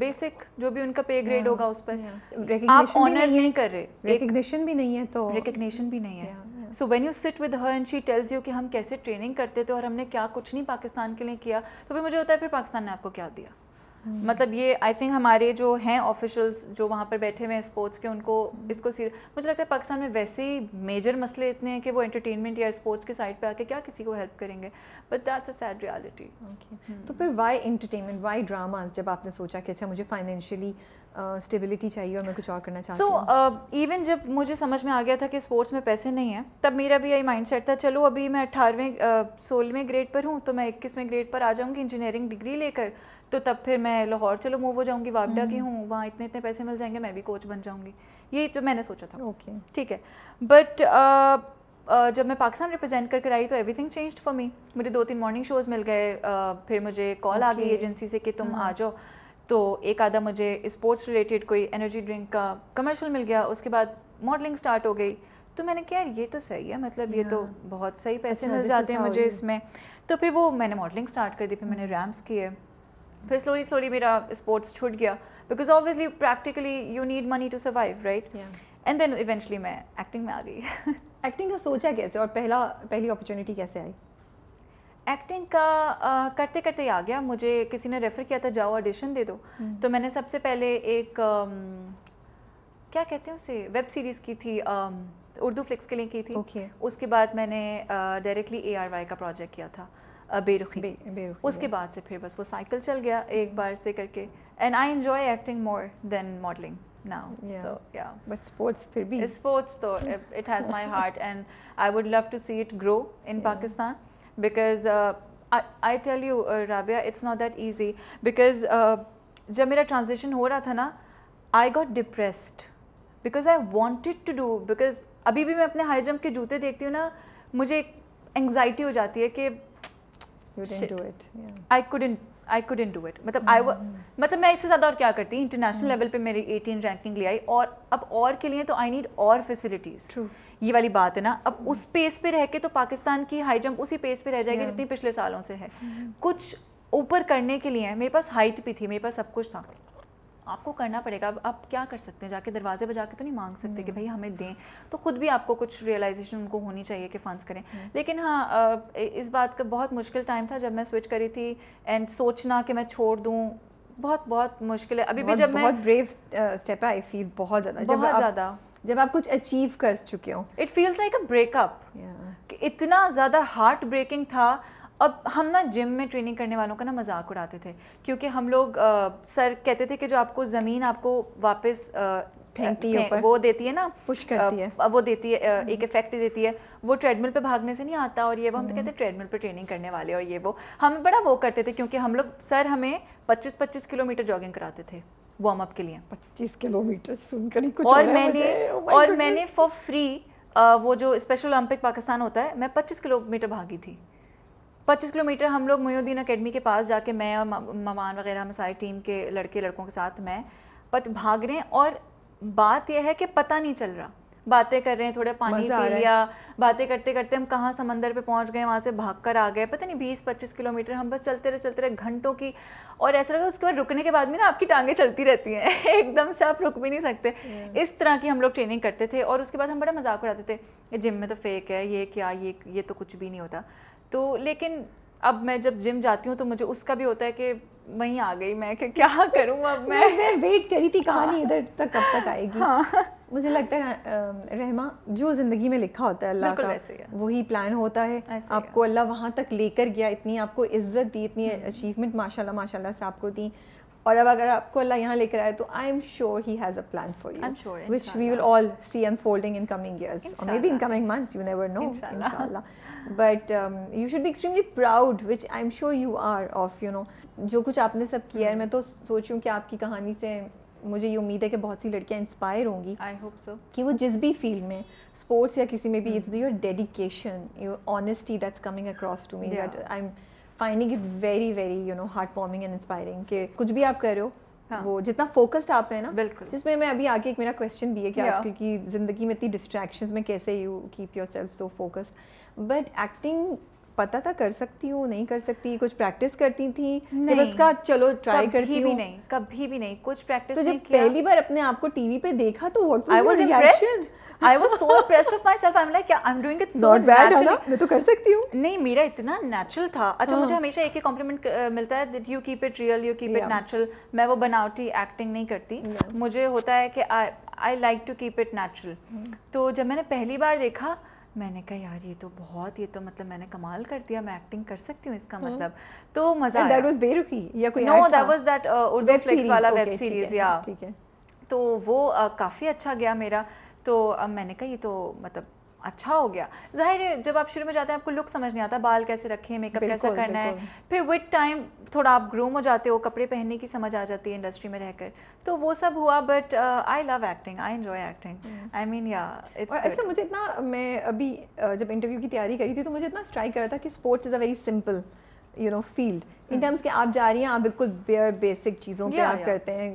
बेसिक जो भी उनका पे ग्रेड yeah, होगा उस पर yeah. आप ऑनर नहीं, नहीं कर रहे रिकग्निशन भी नहीं है तो रिकग्निशन भी नहीं है yeah. So when you sit with her and she tells you कि हम कैसे ट्रेनिंग करते थे और हमने क्या कुछ नहीं पाकिस्तान के लिए किया तो फिर मुझे होता है फिर पाकिस्तान ने आपको क्या दिया hmm. मतलब ये आई थिंक हमारे जो हैं ऑफिशल्स जो वहाँ पर बैठे हुए हैं स्पोर्ट्स के उनको इसको सीरियस मुझे लगता है पाकिस्तान में वैसे ही मेजर मसले इतने हैं कि वो एंटरटेनमेंट या स्पोर्ट्स के साइड पे आके क्या किसी को हेल्प करेंगे but that's a sad reality तो फिर वाई एंटरटेनमेंट वाई ड्रामा जब आपने सोचा कि अच्छा मुझे फाइनेंशियली स्टेबिलिटी uh, चाहिए और मैं कुछ और करना चाहती सो इवन जब मुझे समझ में आ गया था कि स्पोर्ट्स में पैसे नहीं हैं तब मेरा भी यही माइंडसेट था चलो अभी मैं अट्ठारहवें सोलहवें ग्रेड पर हूँ तो मैं इक्कीसवें ग्रेड पर आ जाऊँगी इंजीनियरिंग डिग्री लेकर तो तब फिर मैं लाहौर चलो मूव हो जाऊँगी वापडा की हम्म। हूँ वहाँ इतने इतने पैसे मिल जाएंगे मैं भी कोच बन जाऊँगी यही तो मैंने सोचा था ओके okay. ठीक है बट Uh, जब मैं पाकिस्तान रिप्रेजेंट कर आई तो एवरीथिंग चेंज फॉर मी मुझे दो तीन मॉर्निंग शोज़ मिल गए uh, फिर मुझे कॉल okay. आ गई एजेंसी से कि तुम हम्म। आ जाओ तो एक आधा मुझे स्पोर्ट्स रिलेटेड कोई एनर्जी ड्रिंक का कमर्शियल मिल गया उसके बाद मॉडलिंग स्टार्ट हो गई तो मैंने कहा ये तो सही है मतलब ये तो बहुत सही पैसे अच्छा, मिल जाते हैं मुझे इसमें तो फिर वो मैंने मॉडलिंग स्टार्ट कर दी फिर मैंने रैम्स किए फिर स्लोली स्लोली मेरा स्पोर्ट्स छूट गया because obviously practically you need money to survive right and then eventually मैं एक्टिंग में आ गई एक्टिंग का सोचा कैसे और पहला पहली अपॉर्चुनिटी कैसे आई एक्टिंग का आ, करते करते आ गया मुझे किसी ने रेफ़र किया था जाओ ऑडिशन दे दो हम्म। तो मैंने सबसे पहले एक आ, क्या कहते हैं उसे वेब सीरीज़ की थी उर्दू फ्लिक्स के लिए की थी okay. उसके बाद मैंने डायरेक्टली ए आर वाई का प्रोजेक्ट किया था बेरुखी बे, बेरुखी उसके बाद से फिर बस वो साइकिल चल गया एक हम्म। बार से करके and I enjoy acting more than modelling now Yeah. So yeah. But फिर भी. स्पोर्ट्स तो it has has heart and I would love to see it grow in Pakistan yeah. Because I tell you Rabia it's not that easy because जब मेरा transaction हो रहा था ना I got depressed because I wanted to do because अभी भी मैं अपने हाई जम्प के जूते देखती हूँ ना मुझे एक एंग्जाइटी हो जाती है कि I couldn't I couldn't do it मतलब आई hmm. मतलब मैं इससे ज़्यादा और क्या करती इंटरनेशनल लेवल hmm. पे मेरी एटीन रैंकिंग ले आई और अब और के लिए तो आई नीड और फैसिलिटीज़ ये वाली बात है ना अब hmm. उस पेस पे रह के तो पाकिस्तान की हाई जंप उसी पेस पे रह जाएगी जितनी पिछले सालों से है कुछ ऊपर करने के लिए मेरे पास हाइट भी थी मेरे पास सब कुछ था आपको करना पड़ेगा अब आप क्या कर सकते हैं जाके दरवाजे बजा के तो नहीं मांग सकते कि हम्म। भाई हमें दें तो खुद भी आपको कुछ रियलाइजेशन उनको होनी चाहिए कि फंड्स करें हम्म। लेकिन हाँ इस बात का बहुत मुश्किल टाइम था जब मैं स्विच करी थी एंड सोचना कि मैं छोड़ दूँ बहुत बहुत मुश्किल है अभी भी जब मैं बहुत ब्रेव स्टेप है आई फील बहुत ज़्यादा बहुत ज़्यादा जब आप कुछ अचीव कर चुके हो it feels like a breakup इतना ज़्यादा हार्ट ब्रेकिंग था अब हम ना जिम में ट्रेनिंग करने वालों का ना मजाक उड़ाते थे क्योंकि हम लोग आ, सर कहते थे कि जो आपको ज़मीन आपको वापस फेंकती है वो देती है ना पुश करती है वो देती है हम्म। एक इफेक्ट देती है वो ट्रेडमिल पे भागने से नहीं आता और ये वो हम तो कहते हैं ट्रेडमिल हम्म। पे ट्रेनिंग करने वाले और ये वो हम बड़ा वो करते थे क्योंकि हम लोग सर हमें 25-25 किलोमीटर जॉगिंग कराते थे वार्म अप के लिए 25 किलोमीटर सुनकर ही कुछ और मैंने oh और मैंने फॉर फ्री वो जो स्पेशल ओलंपिक पाकिस्तान होता है मैं 25 किलोमीटर भागी थी पच्चीस किलोमीटर हम लोग मोहुद्दीन अकेडमी के पास जाके मैं और ममान वगैरह हम सारी टीम के लड़के लड़कों के साथ मैं बट भाग रहे हैं और बात यह है कि पता नहीं चल रहा बातें कर रहे हैं थोड़ा पानी पी लिया बातें करते करते हम कहाँ समंदर पे पहुँच गए वहाँ से भाग कर आ गए पता नहीं बीस पच्चीस किलोमीटर हम बस चलते रहे चलते रहे घंटों की और ऐसा लगा उसके बाद रुकने के बाद भी ना आपकी टांगें चलती रहती हैं एकदम से आप रुक भी नहीं सकते इस तरह की हम लोग ट्रेनिंग करते थे और उसके बाद हम बड़ा मजाक उड़ाते थे जिम में तो फेक है ये क्या ये ये तो कुछ भी नहीं होता तो लेकिन अब मैं जब जिम जाती हूँ तो मुझे उसका भी होता है कि वहीं आ गई मैं कि क्या करूँ अब मैं मैं वेट करी थी कहानी हाँ। इधर तक कब तक आएगी हाँ। मुझे लगता है रहमा जो ज़िंदगी में लिखा होता है अल्लाह का वही प्लान होता है आपको अल्लाह वहाँ तक लेकर गया इतनी आपको इज्जत दी इतनी अचीवमेंट हम्म। माशाल्लाह माशाल्लाह से आपको दी और अब अगर आपको अल्लाह यहाँ लेकर आए तो I am sure he has a plan for you which we will all see folding in coming years और maybe in coming months you never know इंशाल्लाह but you should be extremely proud which I am sure you are of you know जो कुछ आपने सब किया है hmm. मैं तो सोचूँ कि आपकी कहानी से मुझे ये उम्मीद है कि बहुत सी लड़कियाँ इंस्पायर होंगी आई होप सो कि वो जिस भी फील्ड में स्पोर्ट्स या किसी में भी it's your dedication your honesty that's coming across to me that I am finding it very very you know heart warming and inspiring कि कुछ भी आप कर रहे हो हाँ. वो जितना फोकस्ड आप है ना बिल्कुल जिसमें मैं अभी आके एक मेरा क्वेश्चन भी है कि yeah. आजकल की जिंदगी में इतनी डिस्ट्रैक्शंस में कैसे you keep yourself so focused but acting पता था कर सकती हूँ नहीं कर सकती कुछ प्रैक्टिस करती थी नहीं बस का चलो ट्राई करती भी हूँ नहीं कभी भी नहीं कुछ प्रैक्टिस तो जब पहली बार अपने आप को टीवी पे देखा तो what was your reaction I was so impressed of myself I am like I am doing it so bad मैं तो कर सकती हूँ नहीं मेरा इतना नेचुरल था अच्छा मुझे हाँ। हमेशा एक ही कॉम्प्लीमेंट मिलता है that you keep it real you keep it natural मैं वो बनावटी एक्टिंग नहीं करती मुझे होता है कि I like to keep it natural तो जब मैंने पहली बार देखा मैंने कहा यार ये तो बहुत ये तो मतलब मैंने कमाल कर दिया मैं एक्टिंग कर सकती हूँ इसका hmm. मतलब तो मजा दैट वाज बेरुखी या कोई no that was that Urduflix वाला वेब सीरीज या ठीक है तो वो काफ़ी अच्छा गया मेरा तो अब मैंने कहा ये तो मतलब अच्छा हो गया जाहिर है जब आप शुरू में जाते हैं आपको लुक समझ नहीं आता बाल कैसे रखें मेकअप कैसा करना है फिर विद टाइम थोड़ा आप ग्रूम हो जाते हो कपड़े पहनने की समझ आ जाती है इंडस्ट्री में रहकर तो वो सब हुआ but I love acting I enjoy acting I mean या अच्छा मुझे इतना मैं अभी जब इंटरव्यू की तैयारी करी थी तो मुझे इतना स्ट्राइक कर रहा था कि sports is a very simple you know field in terms के आप जा रही हैं आप बिल्कुल बेयर बेसिक चीज़ों पर आप करते हैं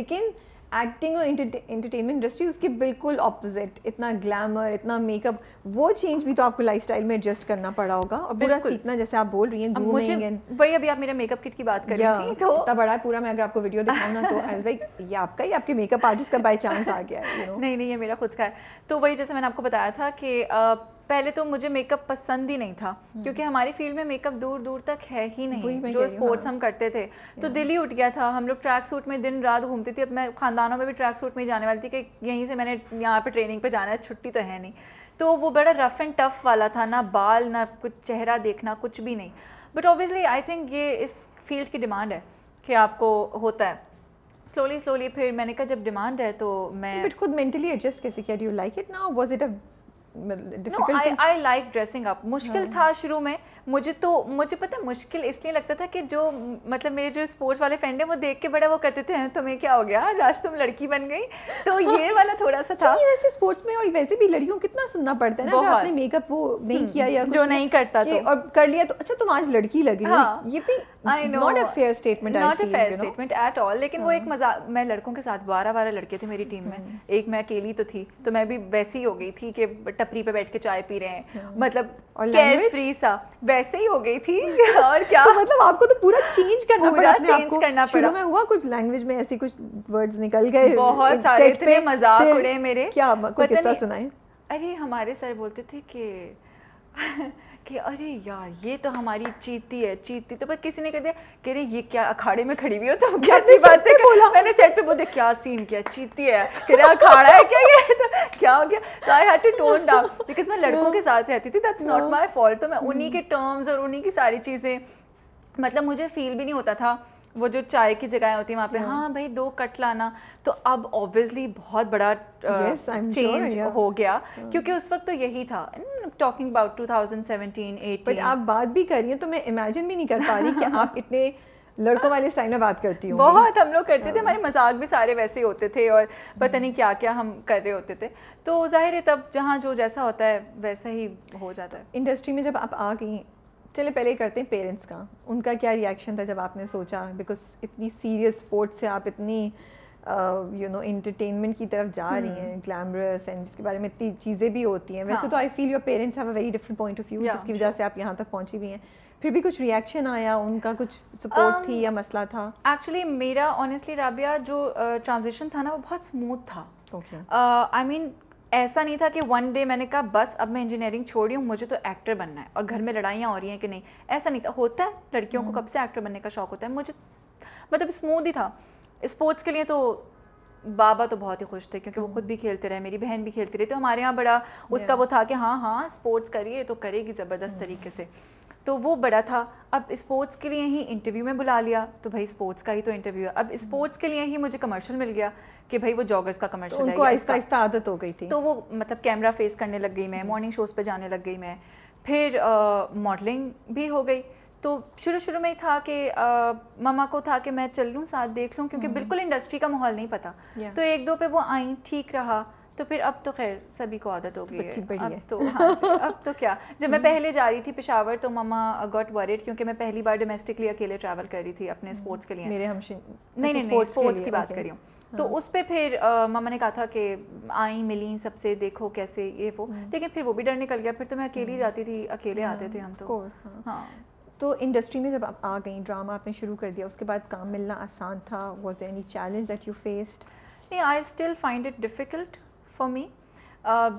लेकिन एक्टिंग और इंटरटेनमेंट इंडस्ट्री उसके बिल्कुल ऑपोजिट इतना ग्लैमर इतना मेकअप वो चेंज भी तो आपको लाइफस्टाइल में एडजस्ट करना पड़ा होगा और पूरा सीखना जैसे आप बोल रही हैं ग्रूमिंग वही अभी आप मेरा मेकअप किट की बात कर रही थी तो इतना बड़ा पूरा मैं अगर आपको वीडियो दिखाऊं ना तो आई लाइक ये आपका ही आपके मेकअप आर्टिस्ट का बाई चांस आ गया है नहीं नहीं ये मेरा खुद का है तो वही जैसे मैंने आपको बताया था कि पहले तो मुझे मेकअप पसंद ही नहीं था हम्म। क्योंकि हमारी फील्ड में मेकअप दूर दूर तक है ही नहीं जो स्पोर्ट्स हाँ। हम करते थे तो दिल ही उठ गया था हम लोग ट्रैक सूट में दिन रात घूमती थी अब मैं खानदानों में भी ट्रैक सूट में ही जाने वाली थी कि यहीं से मैंने यहाँ पे ट्रेनिंग पे जाना है छुट्टी तो है नहीं तो वो बड़ा रफ़ एंड टफ़ वाला था ना बाल ना कुछ चेहरा देखना कुछ भी नहीं बट ऑब्वियसली आई थिंक ये इस फील्ड की डिमांड है कि आपको होता है स्लोली स्लोली फिर मैंने कहा जब डिमांड है तो मैं बट खुद मेंटली एडजस्ट कैसे किया do you like it now was it a difficulty I like dressing up मुश्किल हाँ। था शुरू में मुझे तो मुझे पता मुश्किल इसलिए लगता था कि जो मतलब मेरे जो स्पोर्ट्स वाले फ्रेंड है वो देख के बड़ा वो करते थे तुम्हें क्या हो गया आज आज तुम लड़की बन गई तो ये वाला थोड़ा सा था वैसे स्पोर्ट्स में और वैसे भी लड़कियों कितना सुनना पड़ता है ना आपने मेकअप वो नहीं हम्म, किया या जो नहीं करता तो और कर लिया तो अच्छा तुम आज लड़की लग रही लगी हाँ। ये भी I know not a fair statement not a fair statement at all लेकिन वो एक हाँ। मजाक मैं लड़कों के साथ बारह बारह लड़के थे मेरी टीम में हम्म। एक मैं अकेली तो थी तो मैं भी वैसी हो गई थी कि टपरी पे बैठ के चाय पी रहे हैं हाँ। मतलब फ्री सा वैसे ही हो गई थी और क्या तो मतलब आपको तो पूरा चेंज करना पूरा पड़ा चेंज आपको करना पड़ा में हुआ कुछ लैंग्वेज में ऐसी कुछ वर्ड्स निकल गए बहुत सारे इतने मजाक उड़े मेरे क्या आपको किस्सा सुनाए अरे हमारे सर बोलते थे कि कि अरे यार ये तो हमारी चीती है चीती तो पर किसी ने कर दिया कह रहे ये क्या अखाड़े में खड़ी हुई हो तो कैसी बातें कर मैंने सेट पे बोल दिया क्या सीन किया चीती है कह रहे अखाड़ा है क्या ये क्या हो गया तो I had to tone down because मैं लड़कों के साथ रहती थी दैट्स नॉट माई फॉल्ट तो मैं hmm. उन्हीं के टर्म्स और उन्हीं की सारी चीज़ें मतलब मुझे फील भी नहीं होता था वो जो चाय की जगह होती है वहाँ पे हाँ भाई दो कट लाना तो अब ऑब्वियसली बहुत बड़ा चेंज uh, yes, sure, हो गया yeah. Hmm. क्योंकि उस वक्त तो यही था टॉकिंग अबाउट 2017 18 बट आप बात भी कर रही हैं तो मैं इमेजिन भी नहीं कर पा रही कि आप इतने लड़कों वाले स्टाइल में बात करती हूँ बहुत हम लोग करते थे हाँ। हमारे मजाक भी सारे वैसे ही होते थे और पता नहीं क्या क्या हम कर रहे होते थे तो जाहिर है तब जहाँ जो जैसा होता है वैसा ही हो जाता है इंडस्ट्री में जब आप आ गई चले पहले करते हैं पेरेंट्स का उनका क्या रिएक्शन था जब आपने सोचा बिकॉज इतनी सीरियस स्पोर्ट्स से आप इतनी यू नो एंटरटेनमेंट की तरफ जा रही हम्म। हैं ग्लैमरस एंड जिसके बारे में इतनी चीज़ें भी होती हैं वैसे हाँ। तो I feel your parents have a very different point of view जिसकी वजह से आप यहाँ तक पहुँची भी हैं फिर भी कुछ रिएक्शन आया उनका कुछ सपोर्ट um, थी या मसला था एक्चुअली मेरा ऑनेस्टली राबिया जो ट्रांजिशन uh, था ना वो बहुत स्मूथ था आई मीन ऐसा नहीं था कि वन डे मैंने कहा बस अब मैं इंजीनियरिंग छोड़ी हूँ मुझे तो एक्टर बनना है और घर में लड़ाइयाँ हो रही हैं कि नहीं ऐसा नहीं था होता है लड़कियों को hmm. कब से एक्टर बनने का शौक होता है मुझे मतलब स्मूथ ही था स्पोर्ट्स के लिए तो बाबा तो बहुत ही खुश थे क्योंकि वो hmm. खुद भी खेलते रहे मेरी बहन भी खेलती रही तो हमारे यहाँ बड़ा उसका वो था कि हाँ हाँ स्पोर्ट्स करिए तो करेगी ज़बरदस्त hmm. तरीके से तो वो बड़ा था अब स्पोर्ट्स के लिए ही इंटरव्यू में बुला लिया तो भाई स्पोर्ट्स का ही तो इंटरव्यू है अब स्पोर्ट्स के लिए ही मुझे कमर्शियल मिल गया कि भाई वो जॉगर्स का कमर्शियल तो उनको आहिस्ता आहिस्ता आदत हो गई थी तो वो मतलब कैमरा फेस करने लग गई मैं मॉर्निंग शोज़ पर जाने लग गई मैं फिर मॉडलिंग भी हो गई तो शुरू शुरू में ही था कि मामा ममा को था कि मैं चल लूँ साथ देख लूँ क्योंकि हम्म। बिल्कुल इंडस्ट्री का माहौल नहीं पता तो एक दो पे वो आई ठीक रहा तो फिर अब तो खैर सभी को आदत हो तो गई है अब तो हाँ अब तो क्या जब मैं पहले जा रही थी पिशावर तो ममा गॉट वरिड क्योंकि मैं पहली बार डोमेस्टिकली अकेले ट्रैवल कर रही थी अपने स्पोर्ट्स हम्म, के लिए मेरे हमशी नहीं नहीं स्पोर्ट्स अच्छा, स्पोर्ट्स की बात कर रही हूँ हाँ। तो उस पर फिर ममा ने कहा था कि आई मिली सबसे देखो कैसे ये वो हम्म। लेकिन फिर वो भी डर निकल गया फिर तो मैं अकेली हम्म। जाती थी अकेले आते थे हम तो हाँ।, हाँ तो इंडस्ट्री में जब आप आ गई ड्रामा आपने शुरू कर दिया उसके बाद काम मिलना आसान था was any challenge that you faced नहीं I still find it difficult for me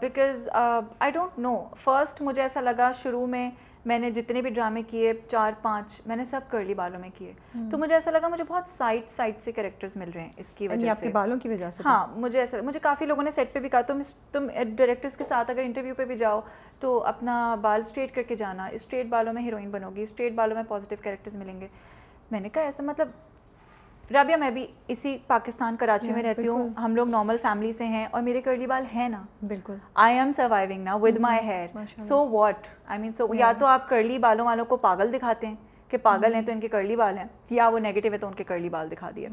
because I don't know first मुझे ऐसा लगा शुरू में मैंने जितने भी ड्रामे किए चार पांच मैंने सब कर्ली बालों में किए hmm. तो मुझे ऐसा लगा मुझे बहुत साइड साइड से करेक्टर्स मिल रहे हैं इसकी वजह से आपके बालों की वजह से तो? हाँ मुझे ऐसा मुझे काफ़ी लोगों ने सेट पे भी कहा तुम तुम डायरेक्टर्स के साथ अगर इंटरव्यू पे भी जाओ तो अपना बाल स्ट्रेट करके जाना स्ट्रेट बालों में हीरोइन बनोगी स्ट्रेट बालों में पॉजिटिव कैरेक्टर्स मिलेंगे मैंने कहा ऐसा मतलब राबिया मैं भी इसी पाकिस्तान कराची में हम्म, रहती हूँ हम लोग नॉर्मल फैमिली से हैं और मेरे कर्ली बाल हैं ना बिल्कुल आई एम सर्वाइविंग ना with my hair so what I mean so या तो आप कर्ली बालों वालों को पागल दिखाते हैं कि पागल हैं हम्म। तो इनके कर्ली बाल हैं या वो नेगेटिव है तो उनके कर्ली बाल दिखा दिए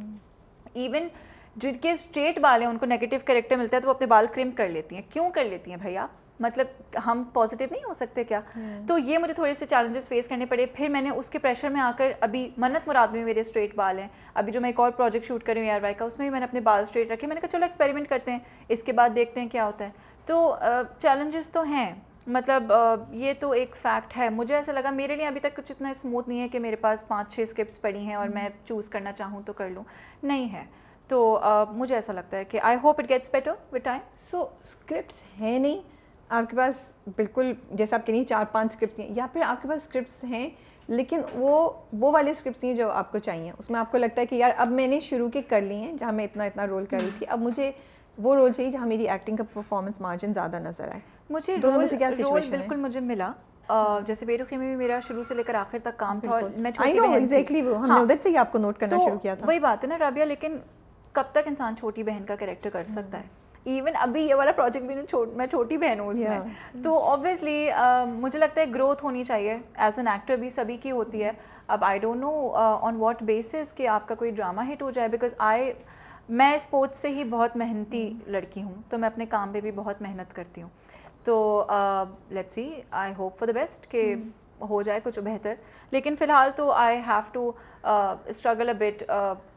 इवन हम्म। जिनके स्ट्रेट बाल हैं उनको नेगेटिव करेक्टर मिलता है तो वो अपने बाल क्रिम कर लेती हैं क्यों कर लेती हैं भैया मतलब हम पॉजिटिव नहीं हो सकते क्या हम्म। तो ये मुझे थोड़े से चैलेंजेस फेस करने पड़े फिर मैंने उसके प्रेशर में आकर अभी मन्नत मुराद में मेरे स्ट्रेट बाल हैं अभी जो मैं एक और प्रोजेक्ट शूट कर रही हूँ यार वाई का उसमें भी मैंने अपने बाल स्ट्रेट रखे मैंने कहा चलो एक्सपेरिमेंट करते हैं इसके बाद देखते हैं क्या होता है तो चैलेंजेस तो हैं मतलब ये तो एक फैक्ट है मुझे ऐसा लगा मेरे लिए अभी तक कुछ इतना स्मूथ नहीं है कि मेरे पास पाँच छः स्क्रिप्ट पड़ी हैं और हम्म। मैं चूज़ करना चाहूँ तो कर लूँ नहीं है तो मुझे ऐसा लगता है कि I hope it gets better with time so script है नहीं आपके पास बिल्कुल जैसे आप कहीं चार पांच स्क्रिप्ट हैं या फिर आपके पास स्क्रिप्ट हैं लेकिन वो वो वाले स्क्रिप्ट हैं जो आपको चाहिए उसमें आपको लगता है कि यार अब मैंने शुरू के कर लिए हैं जहाँ मैं इतना इतना रोल कर रही थी अब मुझे वो रोल चाहिए जहाँ मेरी एक्टिंग का परफॉर्मेंस मार्जिन ज़्यादा नजर आए मुझे दोनों में से क्या रोल बिल्कुल मुझे मिला Uh, जैसे बेरुखी में भी मेरा शुरू से लेकर आखिर तक काम था और मैं छोटी बहन exactly वो हमने हाँ, उधर से ही आपको नोट करना तो शुरू किया था वही बात है ना राबिया लेकिन कब तक इंसान छोटी बहन का कैरेक्टर कर सकता हम्म। है इवन अभी ये वाला प्रोजेक्ट भी छोट मैं छोटी बहन हूँ उसमें yeah. तो ऑब्वियसली uh, मुझे लगता है ग्रोथ होनी चाहिए एज एन एक्टर भी सभी की होती है अब I don't know on what basis कि आपका कोई ड्रामा हिट हो जाए बिकॉज आई मैं स्पोर्ट्स से ही बहुत मेहनती hmm. लड़की हूँ तो मैं अपने काम पर भी बहुत मेहनत करती हूँ तो let's see I hope for the best कि hmm. हो जाए कुछ बेहतर लेकिन फ़िलहाल तो I have to struggle a bit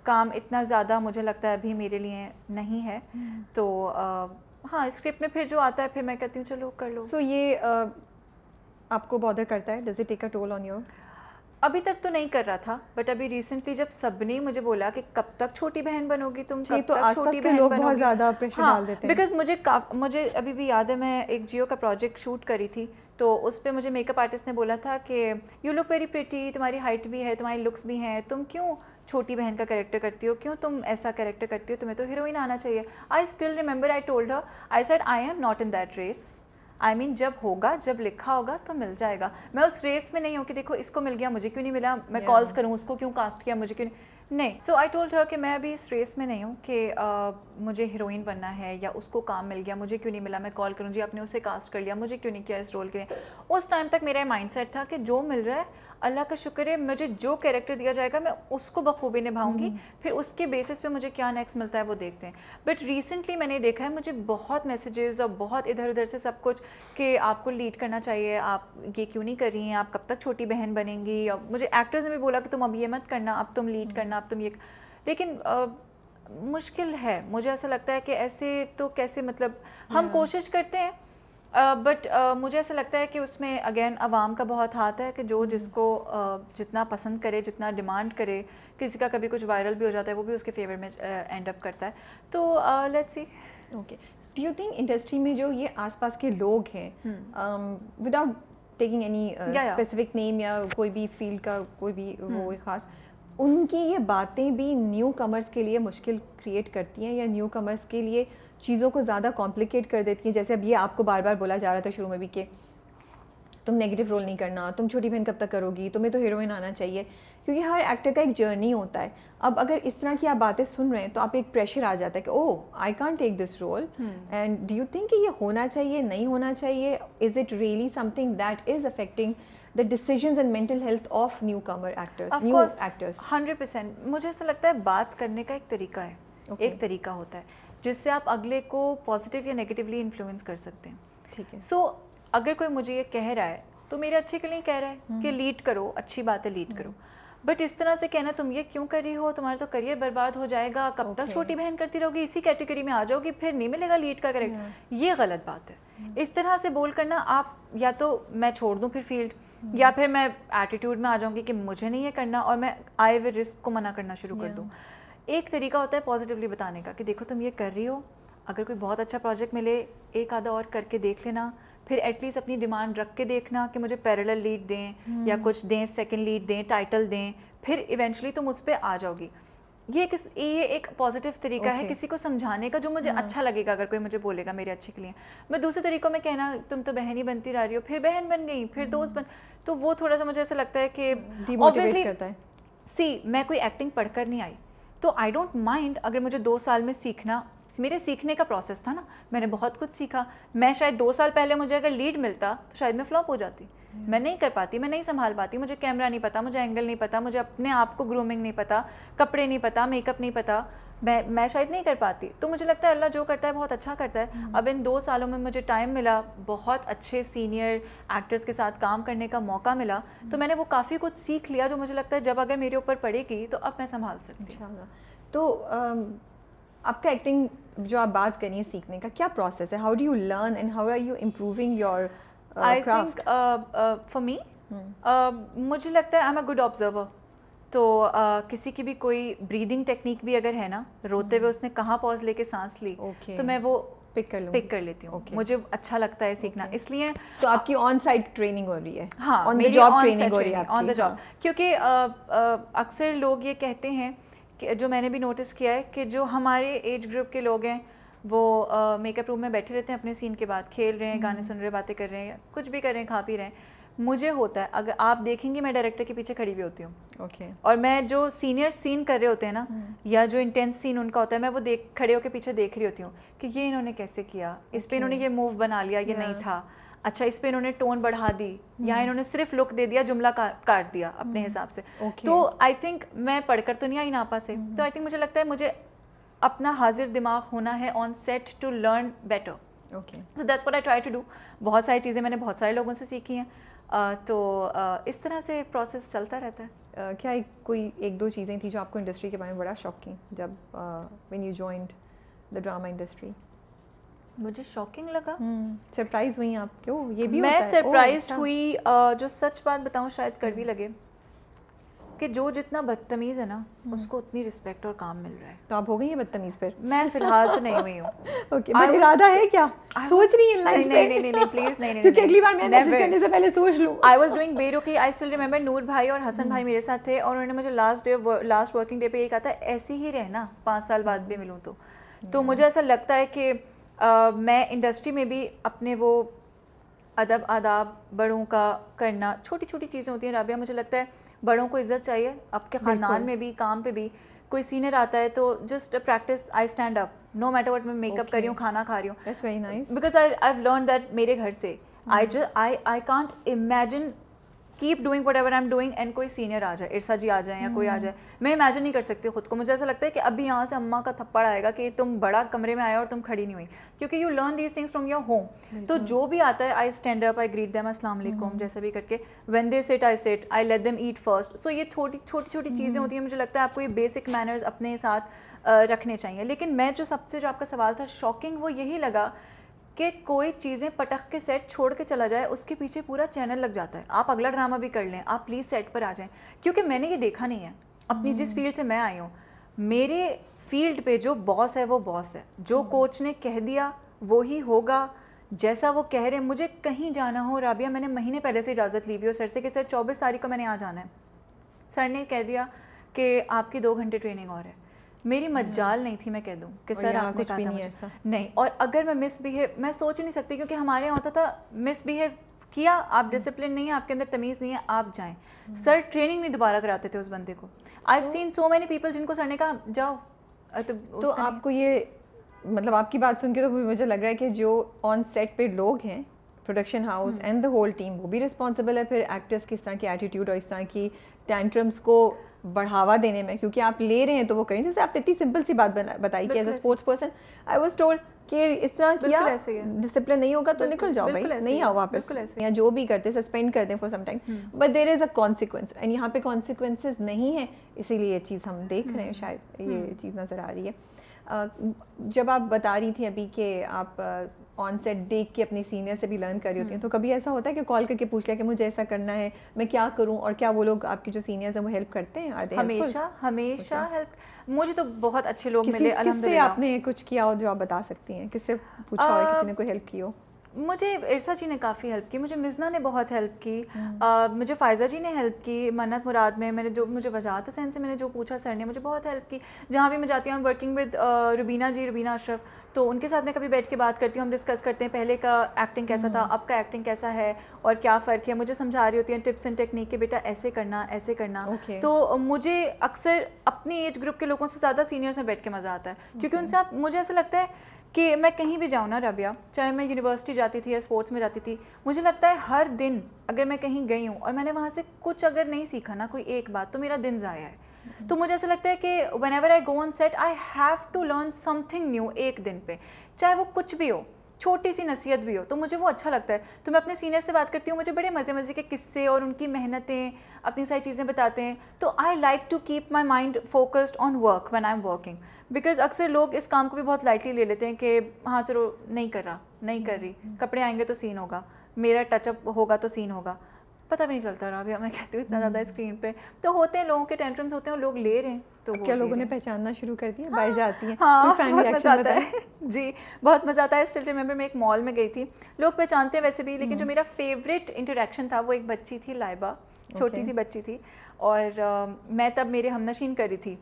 काम इतना ज़्यादा मुझे लगता है अभी मेरे लिए नहीं है हम्म। तो uh, हाँ स्क्रिप्ट में फिर जो आता है फिर मैं कहती हूँ चलो कर लो सो so, ये uh, आपको बॉडर करता है does it take a toll on your अभी तक तो नहीं कर रहा था बट अभी रिसेंटली जब सबने मुझे बोला कि कब तक छोटी बहन बनोगी तुम कब तो तक छोटी बहन लोग बहुत ज्यादा प्रेशर हाँ, डाल देते हैं बिकॉज मुझे मुझे अभी भी याद है मैं एक जियो का प्रोजेक्ट शूट करी थी तो उस पर मुझे मेकअप आर्टिस्ट ने बोला था कि यू लुक वेरी प्रिटी तुम्हारी हाइट भी है तुम्हारी लुक्स भी हैं तुम क्यों छोटी बहन का करेक्टर करती हो क्यों तुम ऐसा करेक्टर करती हो तुम्हें तो हीरोइन आना चाहिए I still remember I told her I said I am not in that race I I mean mean, जब होगा जब लिखा होगा तो मिल जाएगा मैं उस रेस में नहीं हूँ कि देखो इसको मिल गया मुझे क्यों नहीं मिला मैं कॉल्स yeah. करूँ उसको क्यों कास्ट किया मुझे क्यों नहीं नहीं सो आई टोल्ड हर कि मैं अभी इस रेस में नहीं हूँ कि मुझे हीरोइन बनना है या उसको काम मिल गया मुझे क्यों नहीं मिला मैं कॉल करूँ जी आपने उसे कास्ट कर लिया मुझे क्यों नहीं किया इस रोल के लिए उस टाइम तक मेरा माइंड था कि जो मिल रहा है अल्लाह का शुक्र है मुझे जो कैरेक्टर दिया जाएगा मैं उसको बखूबी निभाऊंगी हम्म। फिर उसके बेसिस पे मुझे क्या नेक्स्ट मिलता है वो देखते हैं बट रिसेंटली मैंने देखा है मुझे बहुत मैसेजेस और बहुत इधर उधर से सब कुछ कि आपको लीड करना चाहिए आप ये क्यों नहीं कर रही हैं आप कब तक छोटी बहन बनेंगी और मुझे एक्टर्स ने भी बोला कि तुम अब ये मत करना अब तुम लीड हम्म। करना अब तुम ये लेकिन मुश्किल है मुझे ऐसा लगता है कि ऐसे तो कैसे मतलब हम हाँ। कोशिश करते हैं बट uh, uh, मुझे ऐसा लगता है कि उसमें अगेन आवाम का बहुत हाथ है कि जो हम्म। जिसको uh, जितना पसंद करे जितना डिमांड करे किसी का कभी कुछ वायरल भी हो जाता है वो भी उसके फेवर में एंड अप करता है तो let's see okay do you think industry में जो ये आसपास के लोग हैं without taking any specific name या कोई भी फील्ड का कोई भी hmm. वो हम्म। खास उनकी ये बातें भी न्यू कमर्स के लिए मुश्किल क्रिएट करती हैं या न्यू कमर्स के लिए चीज़ों को ज़्यादा कॉम्प्लिकेट कर देती हैं जैसे अब ये आपको बार बार बोला जा रहा था शुरू में भी कि तुम नेगेटिव रोल नहीं करना तुम छोटी बहन कब तक करोगी तुम्हें तो हीरोइन आना चाहिए क्योंकि हर एक्टर का एक जर्नी होता है अब अगर इस तरह की आप बातें सुन रहे हैं तो आप एक प्रेशर आ जाता है कि oh I can't take this role and do you think कि ये होना चाहिए नहीं होना चाहिए is it really something that is affecting the decisions and mental health of newcomer actors new actors hundred percent मुझे ऐसा लगता है बात करने का एक तरीका है okay. एक तरीका होता है जिससे आप अगले को पॉजिटिव या नेगेटिवली इन्फ्लुएंस कर सकते हैं ठीक है सो so, अगर कोई मुझे ये कह रहा है तो मेरे अच्छे के लिए कह रहा है कि लीड हम्म। करो अच्छी बात है लीड करो बट इस तरह से कहना तुम ये क्यों कर रही हो तुम्हारा तो करियर बर्बाद हो जाएगा कब okay. तक छोटी बहन करती रहोगी इसी कैटेगरी में आ जाओगी फिर नहीं मिलेगा लीड का करेक्ट hmm. ये गलत बात है hmm. इस तरह से बोल करना आप या तो मैं छोड़ दूँ फिर फील्ड hmm. या फिर मैं एटीट्यूड में आ जाऊँगी कि मुझे नहीं ये करना और मैं आए हुए रिस्क को मना करना शुरू कर दूँ एक तरीका होता है पॉजिटिवली बताने का कि देखो तुम ये कर रही हो अगर कोई बहुत अच्छा प्रोजेक्ट मिले एक आधा और करके देख लेना फिर एटलीस्ट अपनी डिमांड रख के देखना कि मुझे पैरल लीड दें या हम्म। कुछ दें सेकेंड लीड दें टाइटल दें फिर इवेंचुअली तुम उस पर आ जाओगी ये किस ये एक पॉजिटिव तरीका okay. है किसी को समझाने का जो मुझे हम्म। अच्छा लगेगा अगर कोई मुझे बोलेगा मेरे अच्छे के लिए मैं दूसरे तरीकों में कहना तुम तो बहन ही बनती रह रही हो फिर बहन बन गई फिर दोस्त हम्म। बन तो वो थोड़ा सा मुझे ऐसा लगता है कि करता है सी मैं कोई एक्टिंग पढ़कर नहीं आई तो आई डोंट माइंड अगर मुझे दो साल में सीखना मेरे सीखने का प्रोसेस था ना मैंने बहुत कुछ सीखा मैं शायद दो साल पहले मुझे अगर लीड मिलता तो शायद मैं फ्लॉप हो जाती hmm. मैं नहीं कर पाती मैं नहीं संभाल पाती मुझे कैमरा नहीं पता मुझे एंगल नहीं पता मुझे अपने आप को ग्रूमिंग नहीं पता कपड़े नहीं पता मेकअप नहीं पता मैं मैं शायद नहीं कर पाती तो मुझे लगता है अल्लाह जो करता है बहुत अच्छा करता है hmm. अब इन दो सालों में मुझे टाइम मिला बहुत अच्छे सीनियर एक्टर्स के साथ काम करने का मौका मिला hmm. तो मैंने वो काफ़ी कुछ सीख लिया जो मुझे लगता है जब अगर मेरे ऊपर पड़ेगी तो अब मैं संभाल सकती हूँ तो आपका एक्टिंग जो आप बात करिए सीखने का क्या प्रोसेस है how do you learn and how are you improving your I think for me मुझे लगता है I am a good observer तो uh, किसी की भी कोई ब्रीदिंग टेक्निक भी अगर है ना रोते hmm. हुए hmm. उसने कहाँ पॉज लेके सांस ली okay. तो मैं वो पिक कर पिक कर लेती हूँ okay. मुझे अच्छा लगता है सीखना okay. इसलिए so, आपकी ऑन साइड ट्रेनिंग हो रही है ऑन द जॉब ट्रेनिंग हो रही है ऑन द जॉब क्योंकि uh, uh, अक्सर लोग ये कहते हैं जो मैंने भी नोटिस किया है कि जो हमारे एज ग्रुप के लोग हैं वो मेकअप रूम में बैठे रहते हैं अपने सीन के बाद खेल रहे हैं गाने हम्म। सुन रहे हैं बातें कर रहे हैं कुछ भी कर रहे हैं खा पी रहे हैं मुझे होता है अगर आप देखेंगे मैं डायरेक्टर के पीछे खड़ी भी होती हूँ ओके okay. और मैं जो सीनियर सीन कर रहे होते हैं ना hmm. या जो इंटेंस सीन उनका होता है मैं वो देख खड़े होकर पीछे देख रही होती हूँ कि ये इन्होंने कैसे किया इस okay. पर इन्होंने ये मूव बना लिया ये yeah. नहीं था अच्छा इस पर इन्होंने टोन बढ़ा दी या हम्म। इन्होंने सिर्फ लुक दे दिया जुमला काट दिया हम्म। अपने हिसाब से okay. तो आई थिंक मैं पढ़कर तो नहीं आई नापा से हम्म। तो आई थिंक मुझे लगता है मुझे अपना हाजिर दिमाग होना है on set to learn better okay so that's what I try to do बहुत सारी चीज़ें मैंने बहुत सारे लोगों से सीखी हैं तो इस तरह से प्रोसेस चलता रहता है क्या एक कोई एक दो चीज़ें थी जो आपको इंडस्ट्री के बारे में बड़ा शौक की जब when you joined the drama industry मुझे शॉकिंग लगा सरप्राइज हम्म, हुई आप क्यों ये भी मैं सरप्राइज अच्छा। हुई जो सच बात बताऊँ शायद कड़वी हम्म। लगे कि जो जितना बदतमीज़ है ना हम्म। उसको उतनी रिस्पेक्ट और काम मिल रहा है तो आप हो गई है बदतमीज फिर मैं फिलहाल तो नहीं हुई हूँ okay, इरादा है क्या सोच रही है नहीं नहीं नहीं नहीं प्लीज नहीं नहीं अगली बार मैं मैसेज करने से पहले सोच लूँ आई वाज डूइंग बेरुखी आई स्टिल रिमेंबर नूर भाई और हसन भाई मेरे साथ थे और उन्होंने मुझे last day last working day पे ये कहा था ऐसे ही रहना पाँच साल बाद भी मिलूँ तो, तो मुझे ऐसा लगता है कि मैं इंडस्ट्री में भी अपने वो अदब आदाब बड़ों का करना छोटी छोटी चीज़ें होती हैं राबिया मुझे लगता है बड़ों को इज़्ज़त चाहिए आपके ख़ानदान में भी काम पे भी कोई सीनियर आता है तो just practice I stand up no matter what मैं मेकअप कर रही हूँ खाना खा रही हूँ because I I learn that मेरे घर से I just I I can't imagine keep doing whatever I am doing and कोई सीनियर आ जाए इरसा जी आ जाए या कोई आ हम्म। जाए मैं इमेजिन नहीं कर सकती खुद को मुझे ऐसा लगता है कि अभी यहाँ से अम्मा का थप्पड़ आएगा कि तुम बड़ा कमरे में आया और तुम खड़ी नहीं हुई क्योंकि you learn these things from your home तो जो भी आता है I stand up I greet them असलम जैसे भी करके when they sit I sit I let them eat first so ये छोटी छोटी छोटी चीज़ें हम्म। होती हैं मुझे लगता है आपको ये बेसिक मैनर्स अपने साथ रखने चाहिए लेकिन मैं जो सबसे जो आपका सवाल था शॉकिंग वो यही लगा कि कोई चीज़ें पटक के सेट छोड़ के चला जाए उसके पीछे पूरा चैनल लग जाता है आप अगला ड्रामा भी कर लें आप प्लीज़ सेट पर आ जाएं क्योंकि मैंने ये देखा नहीं है अपनी जिस फील्ड हम्म। से मैं आई हूँ मेरे फील्ड पे जो बॉस है वो बॉस है जो कोच हम्म। ने कह दिया वो ही होगा जैसा वो कह रहे हैं मुझे कहीं जाना हो राबिया मैंने महीने पहले से इजाज़त ली हुई हो सर से कि सर चौबीस तारीख को मैंने यहाँ जाना है सर ने कह दिया कि आपकी दो घंटे ट्रेनिंग और है मेरी मजाल हम्म। नहीं थी मैं कह दूँ कि सर आपने कहा था ऐसा नहीं और अगर मैं मिस बिहेव मैं सोच ही नहीं सकती क्योंकि हमारे यहाँ होता तो था मिस बिहेव किया आप डिसिप्लिन हम्म। नहीं है आपके अंदर तमीज़ नहीं है आप जाएं हम्म। सर ट्रेनिंग नहीं दोबारा कराते थे उस बंदे को I have seen so many people जिनको सर ने कहा जाओ तो, तो आपको ये मतलब आपकी बात सुन के तो मुझे लग रहा है कि जो ऑन सेट पे लोग हैं production house and the whole team वो भी रिस्पॉन्सिबल है फिर एक्टर्स की इस तरह की एटीट्यूड और इस तरह की टेंट्रम्स को बढ़ावा देने में क्योंकि आप ले रहे हैं तो वो करें जैसे आप इतनी सिंपल सी बात बताई कि as a sports person I was told कि इस तरह किया डिसिप्लिन नहीं होगा तो निकल जाओ भाई नहीं आओ वापस या जो भी करते सस्पेंड कर दें for some time but there is a consequence and यहाँ पे कॉन्सिक्वेंसेज नहीं है इसीलिए ये चीज़ हम देख रहे हैं हम्म। शायद ये हम्म। चीज़ नज़र आ रही है जब आप बता रही थी अभी कि आप ऑन सेट देख के अपने सीनियर से भी लर्न कर रही होती हूँ हम्म। तो कभी ऐसा होता है कि कॉल करके पूछ लिया कि मुझे ऐसा करना है मैं क्या करूँ और क्या वो लोग आपके जो सीनियर्स हैं वो हेल्प करते हैं हमेशा हमेशा हेल्प मुझे तो बहुत अच्छे लोग मिले किससे आपने कुछ किया हो जो आप बता सकती हैं किससे पूछा हो किसी ने कोई हेल्प की हो मुझे इरसा जी ने काफ़ी हेल्प की मुझे मिजना ने बहुत हेल्प की हम्म। आ, मुझे फ़ायज़ा जी ने हेल्प की मन्नत मुराद में मैंने जो मुझे वजात हुसैन से मैंने जो पूछा सर ने मुझे बहुत हेल्प की जहाँ भी मैं जाती हूँ वर्किंग विद रुबीना जी रुबीना अशरफ तो उनके साथ मैं कभी बैठ के बात करती हूँ हम डिस्कस करते हैं पहले का एक्टिंग कैसा था हम्म। अब का एक्टिंग कैसा है और क्या फ़र्क है मुझे समझा रही होती हैं टिप्स एंड टेक्निक के बेटा ऐसे करना ऐसे करना okay. तो मुझे अक्सर अपनी एज ग्रुप के लोगों से ज़्यादा सीनियर्स में बैठ के मज़ा आता है क्योंकि उनसे आप मुझे ऐसा लगता है कि मैं कहीं भी जाऊँ ना रबिया चाहे मैं यूनिवर्सिटी जाती थी या स्पोर्ट्स में जाती थी मुझे लगता है हर दिन अगर मैं कहीं गई हूँ और मैंने वहाँ से कुछ अगर नहीं सीखा ना कोई एक बात तो मेरा दिन ज़ाया है तो मुझे ऐसा लगता है कि whenever I go on set I have to learn something new एक दिन पे चाहे वो कुछ भी हो छोटी सी नसीहत भी हो तो मुझे वो अच्छा लगता है तो मैं अपने सीनियर से बात करती हूँ मुझे बड़े मज़े मज़े के किस्से और उनकी मेहनतें अपनी सारी चीज़ें बताते हैं तो I like to keep my mind focused on work when I am working because अक्सर लोग इस काम को भी बहुत लाइटली ले लेते हैं कि हाँ चलो नहीं कर रहा नहीं कर रही हम्म। कपड़े आएंगे तो सीन होगा मेरा टचअप होगा तो सीन होगा पता भी नहीं चलता रहा अभी मैं कहती हूँ इतना हम्म। ज़्यादा स्क्रीन पे तो होते हैं लोगों के टेंट्रम्स होते हैं और लोग ले रहे हैं तो क्या लोगों ने पहचानना शुरू कर दिया हाँ, बाहर जाती है हाँ, तो बहुत मज़ा आता है जी बहुत मज़ा आता है स्टिल रिमेंबर मैं एक मॉल में गई थी लोग पहचानते हैं वैसे भी लेकिन जो हम्म। मेरा फेवरेट इंटरेक्शन था वो एक बच्ची थी लाइबा छोटी सी बच्ची थी और मैं तब मेरे नशीन करी थी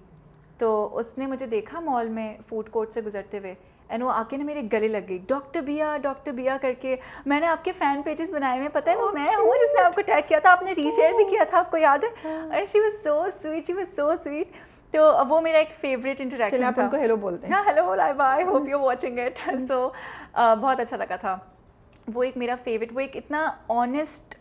तो उसने मुझे देखा मॉल में फूड कोर्ट से गुजरते हुए एंड वो आके ना मेरे गले लग गई डॉक्टर बिया डॉक्टर बिया करके मैंने आपके फ़ैन पेजेस बनाए हुए पता है वो मैं हूँ जिसने आपको टैग किया था आपने रीशेयर भी oh. किया था आपको याद है and she was so sweet she was so sweet तो वो मेरा एक फेवरेट इंटरेक्शन था आप उनको हेलो बोलते हैं hello hello I hope you watching it so बहुत अच्छा लगा था वो एक मेरा फेवरेट वो एक इतना ऑनेस्ट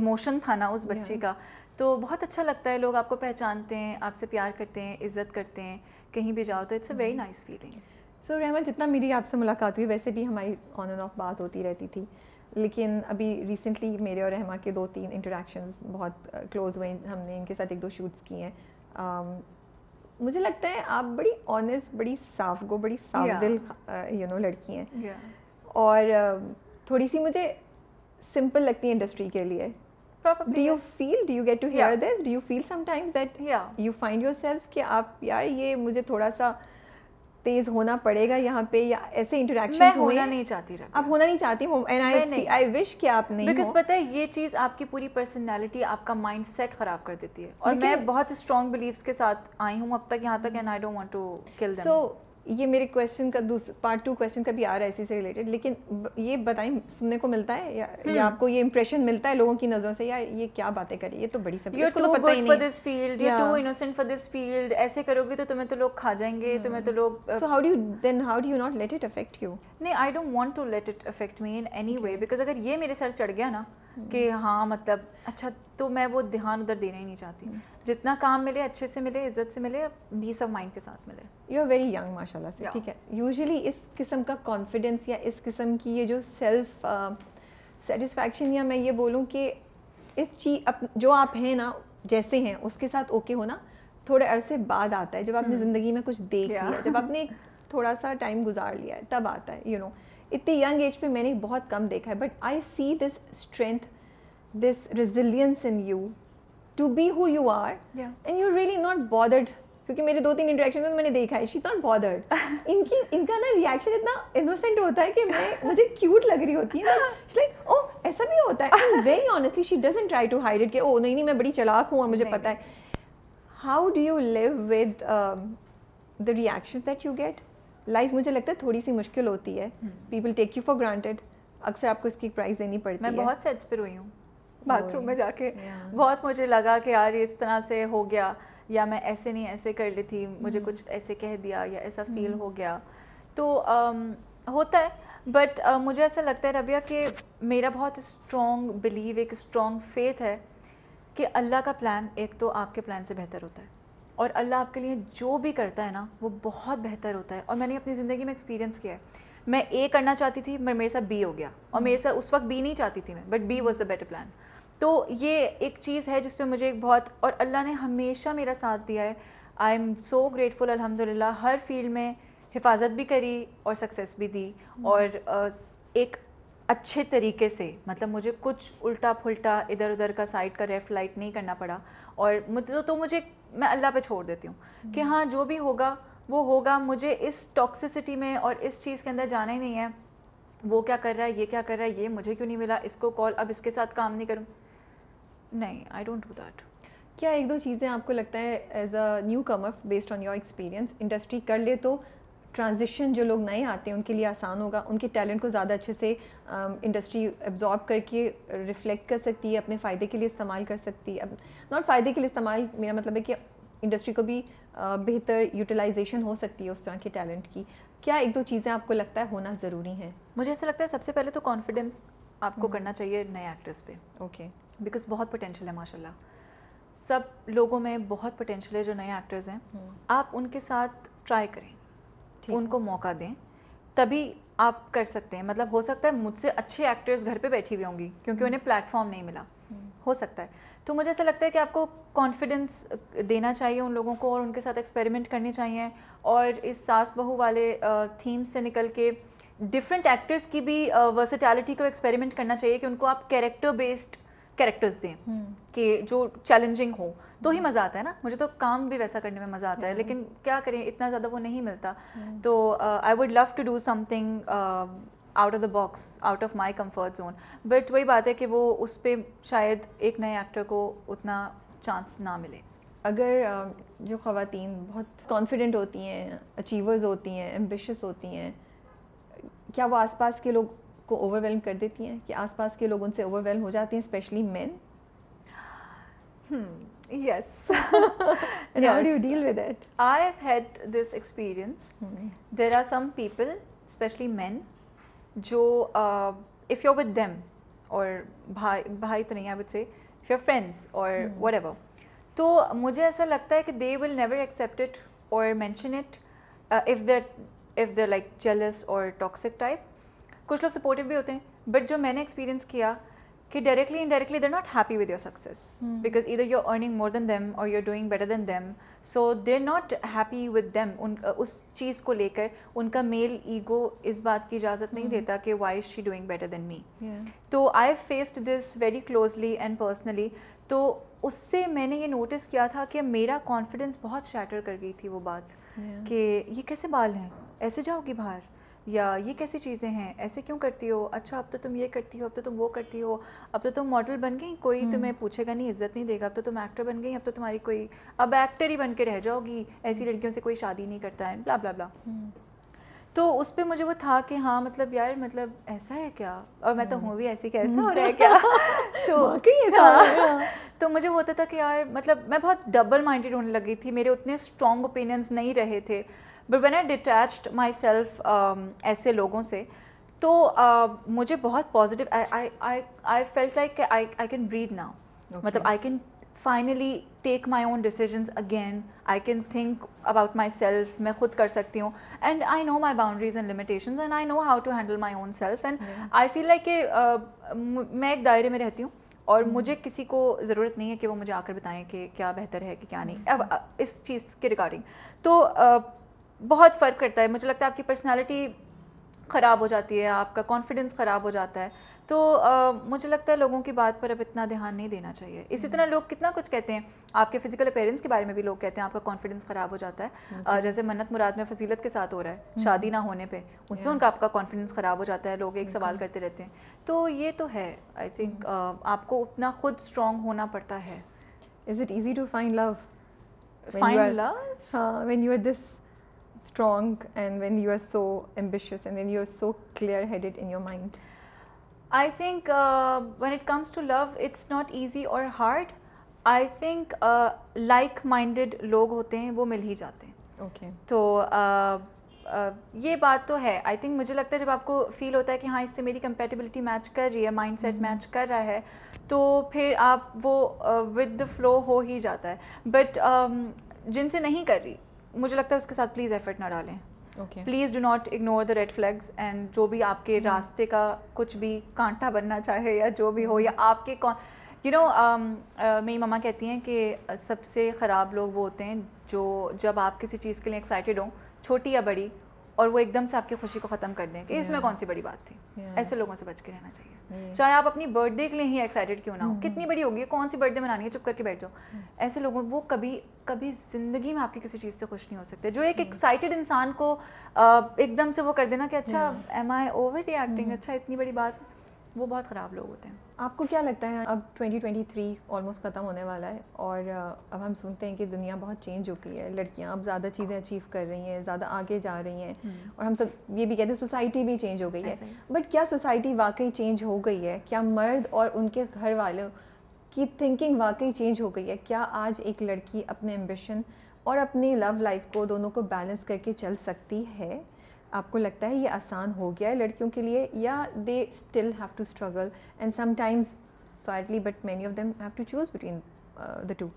इमोशन था ना उस बच्चे का तो बहुत अच्छा लगता है लोग आपको पहचानते हैं आपसे प्यार करते हैं इज्जत करते हैं कहीं भी जाओ तो it's a very nice feeling so Rahman जितना मेरी आपसे मुलाकात हुई वैसे भी हमारी ऑन एंड ऑफ बात होती रहती थी लेकिन अभी रिसेंटली मेरे और रहमा के दो तीन इंटरेक्शन बहुत क्लोज हुए हमने इनके साथ एक दो शूट्स किए हैं मुझे लगता है आप बड़ी ऑनेस्ट बड़ी साफ गो बड़ी साफ दिल यू नो लड़की हैं और थोड़ी सी मुझे सिंपल लगती है इंडस्ट्री के लिए Probably do you yes. feel do you get to hear yeah. this do you feel sometimes that yeah. you find yourself कि आप यार ये मुझे थोड़ा सा तेज होना पड़ेगा यहाँ पे या ऐसे इंटरेक्शन होना नहीं चाहती आप होना नहीं चाहती हूँ एंड आई आई विश कि आप नहीं बिकॉज पता है ये चीज़ आपकी पूरी पर्सनैलिटी आपका माइंड सेट खराब कर देती है और मैं बहुत स्ट्रॉन्ग बिलीव के साथ आई हूँ अब तक यहाँ तक and I don't to kill so ये मेरे क्वेश्चन का पार्ट टू क्वेश्चन का भी आ रहा है इसी से रिलेटेड लेकिन ये बताएं सुनने को मिलता है या, या हम्म। आपको ये इम्प्रेशन मिलता है लोगों की नज़रों से या ये क्या बातें करी ये तो बड़ी सब इसको तो पता ही नहीं for this field too innocent for this field ऐसे करोगे तो तुम्हें तो लोग खा जाएंगे hmm. तुम्हें तो लोग so how do then how do you not let it affect you नहीं I don't want to let it affect me in any way because अगर ये मेरे सर चढ़ गया ना hmm. कि हाँ मतलब अच्छा तो मैं वो ध्यान उधर देना ही नहीं चाहती हम्म। जितना काम मिले अच्छे से मिले इज्जत से मिले पीस ऑफ माइंड के साथ मिले यू आर वेरी यंग माशाल्लाह से ठीक yeah. है यूजुअली इस किस्म का कॉन्फिडेंस या इस किस्म की ये जो सेल्फ सेटिस्फैक्शन uh, या मैं ये बोलूँ कि इस चीज जो आप हैं ना जैसे हैं उसके साथ ओके okay होना थोड़े अरसे बाद आता है जब आपने hmm. हम्म। ज़िंदगी में कुछ देख yeah. लिया जब आपने थोड़ा सा टाइम गुजार लिया है तब आता है यू you नो know. इतनी यंग एज पे मैंने बहुत कम देखा है but I see this strength this resilience in you to be who you are yeah. and you're really not bothered क्योंकि मेरे दो तीन इंटरेक्शन में तो मैंने देखा है शी नॉट बॉदर्ड इनकी इनका ना रिएक्शन इतना इनोसेंट होता है कि मैं मुझे क्यूट लग रही होती है लाइक ओ oh, ऐसा भी होता है very honestly she doesn't try to hide it कि ओ oh, नहीं नहीं मैं बड़ी चलाक हूँ और मुझे पता है how do you live with the reaction that you get life मुझे लगता है थोड़ी सी मुश्किल होती है people take you for granted अक्सर आपको इसकी प्राइस देनी पड़ती है मैं बहुत सेट्स पर हुई हूँ बाथरूम में जाके बहुत मुझे लगा कि यार इस तरह से हो गया या मैं ऐसे नहीं ऐसे कर ली थी मुझे hmm. कुछ ऐसे कह दिया या ऐसा फील hmm. हो गया तो um, होता है बट uh, मुझे ऐसा लगता है रबिया कि मेरा बहुत स्ट्रॉन्ग बिलीव एक स्ट्रॉन्ग फेथ है कि अल्लाह का प्लान एक तो आपके प्लान से बेहतर होता है और अल्लाह आपके लिए जो भी करता है ना वो बहुत बेहतर होता है और मैंने अपनी ज़िंदगी में एक्सपीरियंस किया है मैं ए करना चाहती थी मैं मेरे साथ बी हो गया और hmm. मेरे साथ उस वक्त बी नहीं चाहती थी मैं but B was the better plan तो ये एक चीज़ है जिसपे मुझे एक बहुत और अल्लाह ने हमेशा मेरा साथ दिया है आई एम सो ग्रेटफुल अलहमदिल्ला हर फील्ड में हिफाजत भी करी और सक्सेस भी दी हम्म। और एक अच्छे तरीके से मतलब मुझे कुछ उल्टा फुलटा इधर उधर का साइड का रेफ लाइट नहीं करना पड़ा और मुझे तो, तो मुझे मैं अल्लाह पे छोड़ देती हूँ हम्म। कि हाँ जो भी होगा वो होगा मुझे इस टॉक्सिसिटी में और इस चीज़ के अंदर जाना ही नहीं है वो क्या कर रहा है ये क्या कर रहा है ये मुझे क्यों नहीं मिला इसको कॉल अब इसके साथ काम नहीं करूँ नहीं आई डोंट डू दैट क्या एक दो चीज़ें आपको लगता है as a newcomer based on your experience industry कर ले तो ट्रांजिशन जो लोग नए आते हैं उनके लिए आसान होगा उनके टैलेंट को ज़्यादा अच्छे से इंडस्ट्री um, एब्जॉर्ब करके रिफ्लेक्ट कर सकती है अपने फ़ायदे के लिए इस्तेमाल कर सकती है अब नॉट फ़ायदे के लिए इस्तेमाल मेरा मतलब है कि इंडस्ट्री को भी बेहतर यूटिलाइजेशन हो सकती है उस तरह के टैलेंट की क्या एक दो चीज़ें आपको लगता है होना ज़रूरी है मुझे ऐसा लगता है सबसे पहले तो कॉन्फिडेंस आपको हम्म। करना चाहिए नए एक्ट्रेस पे ओके okay. बिकॉज बहुत पोटेंशियल है माशाल्लाह सब लोगों में बहुत पोटेंशियल है जो नए एक्टर्स हैं हम्म। आप उनके साथ ट्राई करें उनको मौका दें तभी आप कर सकते हैं मतलब हो सकता है मुझसे अच्छे एक्टर्स घर पे बैठी हुई होंगी क्योंकि हम्म। उन्हें प्लेटफॉर्म नहीं मिला हम्म। हो सकता है तो मुझे ऐसा लगता है कि आपको कॉन्फिडेंस देना चाहिए उन लोगों को और उनके साथ एक्सपेरिमेंट करनी चाहिए और इस सास बहू वाले थीम से निकल के डिफरेंट एक्टर्स की भी वर्सिटैलिटी को एक्सपेरिमेंट करना चाहिए कि उनको आप कैरेक्टर बेस्ड कैरेक्टर्स दें हम्म। कि जो चैलेंजिंग हो तो ही हम्म। मज़ा आता है ना मुझे तो काम भी वैसा करने में मज़ा आता है हम्म। लेकिन क्या करें इतना ज़्यादा वो नहीं मिलता तो I would love to do something out of the box out of my comfort zone but वही बात है कि वो उस पर शायद एक नए एक्टर को उतना चांस ना मिले अगर जो खातन बहुत कॉन्फिडेंट होती हैं अचीवर्स होती हैं एम्बिश होती हैं क्या वो आसपास के लोग को ओवरवेलम कर देती हैं कि आसपास के लोग उनसे ओवरवेलम हो जाते हैं specially men yes how do deal with it I have had this experience there are some people specially men जो इफ यू विद देम और भाई भाई तो नहीं I would say if your friends और वट एवर तो मुझे ऐसा लगता है कि they will never accept it और mention it if that if the like jealous और टॉक्सिक टाइप कुछ लोग सपोर्टिव भी होते हैं बट जो मैंने एक्सपीरियंस किया कि directly indirectly they're not happy with your success because इधर you are earning more than them और you are doing better than them so they're not happy with them उन उस चीज़ को लेकर उनका मेल ईगो इस बात की इजाज़त नहीं hmm. देता कि why is she doing better than me तो I faced this very closely and personally तो उससे मैंने ये नोटिस किया था कि मेरा कॉन्फिडेंस बहुत शैटर कर गई थी वो बात yeah. कि ये कैसे बाल हैं ऐसे जाओगी बाहर या ये कैसी चीज़ें हैं ऐसे क्यों करती हो अच्छा अब तो तुम ये करती हो अब तो तुम वो करती हो अब तो तुम मॉडल बन गई कोई हम्म। तुम्हें पूछेगा नहीं इज्जत नहीं देगा अब तो तुम एक्टर बन गई अब तो तुम्हारी कोई अब एक्टर ही बन के रह जाओगी ऐसी हम्म। लड़कियों से कोई शादी नहीं करता है ब्ला ब्ला ब्ला तो उस पर मुझे वो था कि हाँ मतलब यार मतलब ऐसा है क्या और मैं तो हम्म। हूँ भी ऐसी कैसा हो रहा है क्या तो हाँ। हाँ। तो मुझे वो होता था कि यार मतलब मैं बहुत डबल माइंडेड होने लगी थी मेरे उतने स्ट्रॉन्ग ओपिनियंस नहीं रहे थे but when I detached myself ऐसे लोगों से तो uh, मुझे बहुत positive I felt like I I can breathe now मतलब I can finally take my own decision again I can think about myself मैं खुद कर सकती हूँ and I know my boundaries and limitation and I know how to handle my own self and I feel like के मैं एक दायरे में रहती हूँ और hmm. मुझे किसी को ज़रूरत नहीं है कि वो मुझे आकर बताएं कि क्या बेहतर है कि क्या नहीं hmm. अब uh, इस चीज़ के रिगार्डिंग तो uh, बहुत फ़र्क करता है मुझे लगता है आपकी पर्सनालिटी ख़राब हो जाती है आपका कॉन्फिडेंस ख़राब हो जाता है तो आ, मुझे लगता है लोगों की बात पर अब इतना ध्यान नहीं देना चाहिए इसी तरह लोग कितना कुछ कहते हैं आपके फिजिकल अपेयरेंस के बारे में भी लोग कहते हैं आपका कॉन्फिडेंस ख़राब हो जाता है आ, जैसे मन्नत मुराद में फजीलत के साथ हो रहा है हम्म। शादी ना होने पर उसमें उनका आपका कॉन्फिडेंस ख़राब हो जाता है लोग एक सवाल करते रहते हैं तो ये तो है आई थिंक हम्म। आपको उतना खुद स्ट्रॉन्ग होना पड़ता है is it easy to find love find love when you are this strong and when you are so ambitious and when you are so clear headed in your mind? I think uh, when it comes to love, it's not easy or hard. I think like minded लोग होते हैं वो मिल ही जाते हैं okay okay. तो Uh, ये बात तो है आई थिंक मुझे लगता है जब आपको फील होता है कि हाँ इससे मेरी कंपेटिबिलिटी मैच कर रही है माइंड सेट मैच कर रहा है तो फिर आप वो विद द फ्लो हो ही जाता है बट um, जिनसे नहीं कर रही मुझे लगता है उसके साथ प्लीज़ एफर्ट ना डालें please do not ignore the red flags and जो भी आपके hmm. रास्ते का कुछ भी कांटा बनना चाहे या जो भी हो hmm. या आपके कौन यू नो um, uh, मेरी ममा कहती हैं कि सबसे ख़राब लोग वो होते हैं जो जब आप किसी चीज़ के लिए एक्साइटेड हों छोटी या बड़ी और वो एकदम से आपकी खुशी को ख़त्म कर दें कि इसमें कौन सी बड़ी बात थी ऐसे लोगों से बच के रहना चाहिए चाहे आप अपनी बर्थडे के लिए ही एक्साइटेड क्यों ना हो mm-hmm. कितनी बड़ी होगी कौन सी बर्थडे मनानी है चुप करके बैठ जाओ mm. ऐसे लोगों वो कभी कभी ज़िंदगी में आपकी किसी चीज़ से खुश नहीं हो सकते जो एक एक्साइटेड mm. इंसान को एकदम से वो कर देना कि अच्छा एम आई ओवर रिएक्टिंग अच्छा इतनी बड़ी बात वो बहुत ख़राब लोग होते हैं आपको क्या लगता है अब 2023 ऑलमोस्ट ख़त्म होने वाला है और अब हम सुनते हैं कि दुनिया बहुत चेंज हो गई है लड़कियां अब ज़्यादा चीज़ें अचीव कर रही हैं ज़्यादा आगे जा रही हैं हम्म। और हम सब ये भी कहते हैं सोसाइटी भी चेंज हो गई है बट क्या सोसाइटी वाकई चेंज हो गई है क्या मर्द और उनके घर वालों की थिंकिंग वाकई चेंज हो गई है क्या आज एक लड़की अपने एम्बिशन और अपनी लव लाइफ को दोनों को बैलेंस करके चल सकती है आपको लगता है ये आसान हो गया है लड़कियों के लिए या they still have to struggle and sometimes sadly but many of them have to choose between the two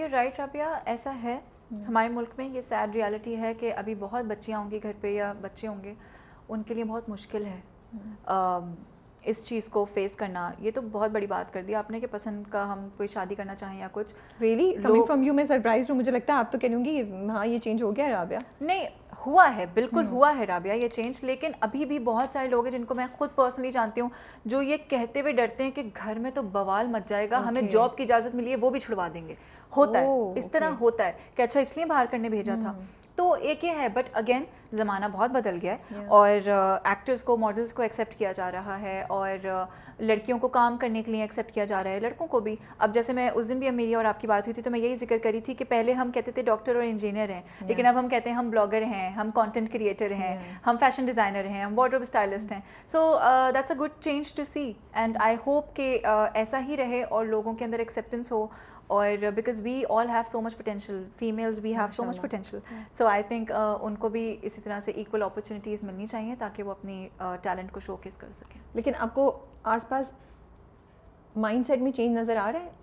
ये राइट रबिया ऐसा है hmm. हमारे मुल्क में ये सैड रियलिटी है कि अभी बहुत बच्चियाँ होंगी घर पे या बच्चे होंगे उनके लिए बहुत मुश्किल है uh, इस चीज़ को फेस करना ये तो बहुत बड़ी बात कर दी आपने कि पसंद का हम कोई शादी करना चाहें या कुछ रियली कमिंग फ्रॉम यू मैं सरप्राइज हूँ मुझे लगता है आप तो कह लूँगी हाँ ये चेंज हो गया है राबिया नहीं हुआ है बिल्कुल हम्म। हुआ है राबिया ये चेंज लेकिन अभी भी बहुत सारे लोग हैं जिनको मैं खुद पर्सनली जानती हूँ जो ये कहते हुए डरते हैं कि घर में तो बवाल मच जाएगा हमें जॉब की इजाज़त मिली है वो भी छुड़वा देंगे होता है oh, इस तरह होता है कि अच्छा इसलिए बाहर करने भेजा था हम्म। तो एक ये है बट अगेन ज़माना बहुत बदल गया है yeah. और एक्टर्स uh, को मॉडल्स को एक्सेप्ट किया जा रहा है और uh, लड़कियों को काम करने के लिए एक्सेप्ट किया जा रहा है लड़कों को भी अब जैसे मैं उस दिन भी मेरी और आपकी बात हुई थी तो मैं यही जिक्र करी थी कि पहले हम कहते थे डॉक्टर और इंजीनियर हैं yeah. लेकिन अब हम कहते हैं हम ब्लॉगर हैं हम कॉन्टेंट क्रिएटर हैं yeah. हम फैशन डिज़ाइनर हैं हम वाटर स्टाइलिस्ट हैं so that's a good change to see and I hope कि uh, ऐसा ही रहे और लोगों के अंदर एक्सेप्टेंस हो और because we all have so much potential females we have so much potential so I think उनको भी इसी तरह से इक्वल अपॉर्चुनिटीज़ मिलनी चाहिए ताकि वो अपनी टैलेंट uh, को शोकेस कर सकें लेकिन आपको आसपास माइंडसेट में चेंज नज़र आ रहा है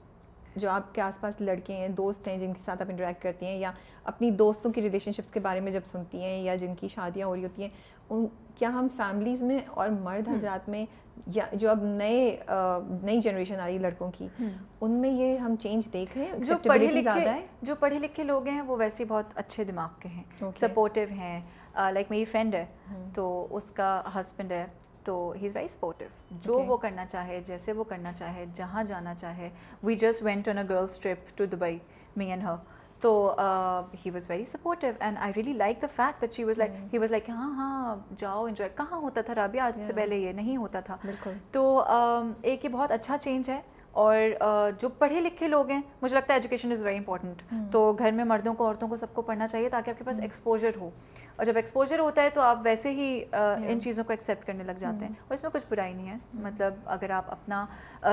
जो आपके आसपास लड़के हैं दोस्त हैं जिनके साथ आप इंटरेक्ट करती हैं या अपनी दोस्तों की रिलेशनशिप्स के बारे में जब सुनती हैं या जिनकी शादियाँ हो रही होती हैं उन क्या हम फैमिलीज़ में और मर्द हम्म। हजरात में या जो अब नए नई जनरेशन आ रही है लड़कों की हम्म। उनमें ये हम चेंज देख रहे हैं जो पढ़े लिखे जो पढ़े लिखे लोग हैं वो वैसे बहुत अच्छे दिमाग के हैं सपोर्टिव हैं लाइक मेरी फ्रेंड हम्म। तो है तो उसका हस्बैंड है तो ही इज़ वेरी सपोर्टिव जो okay. वो करना चाहे जैसे वो करना चाहे जहाँ जाना चाहे we just went on a girls trip to Dubai me and her तो he was very supportive and I really like the fact that she was like he was like हाँ हाँ जाओ इन्जॉय कहाँ होता था राबिया आज से पहले ये नहीं होता था तो um, एक ये बहुत अच्छा चेंज है और जो पढ़े लिखे लोग हैं मुझे लगता है एजुकेशन इज़ वेरी इंपॉर्टेंट तो घर में मर्दों को औरतों को सबको पढ़ना चाहिए ताकि आपके पास एक्सपोजर हम्म। हो और जब एक्सपोजर होता है तो आप वैसे ही इन चीज़ों को एक्सेप्ट करने लग जाते हैं हम्म। और इसमें कुछ बुराई नहीं है हम्म। मतलब अगर आप अपना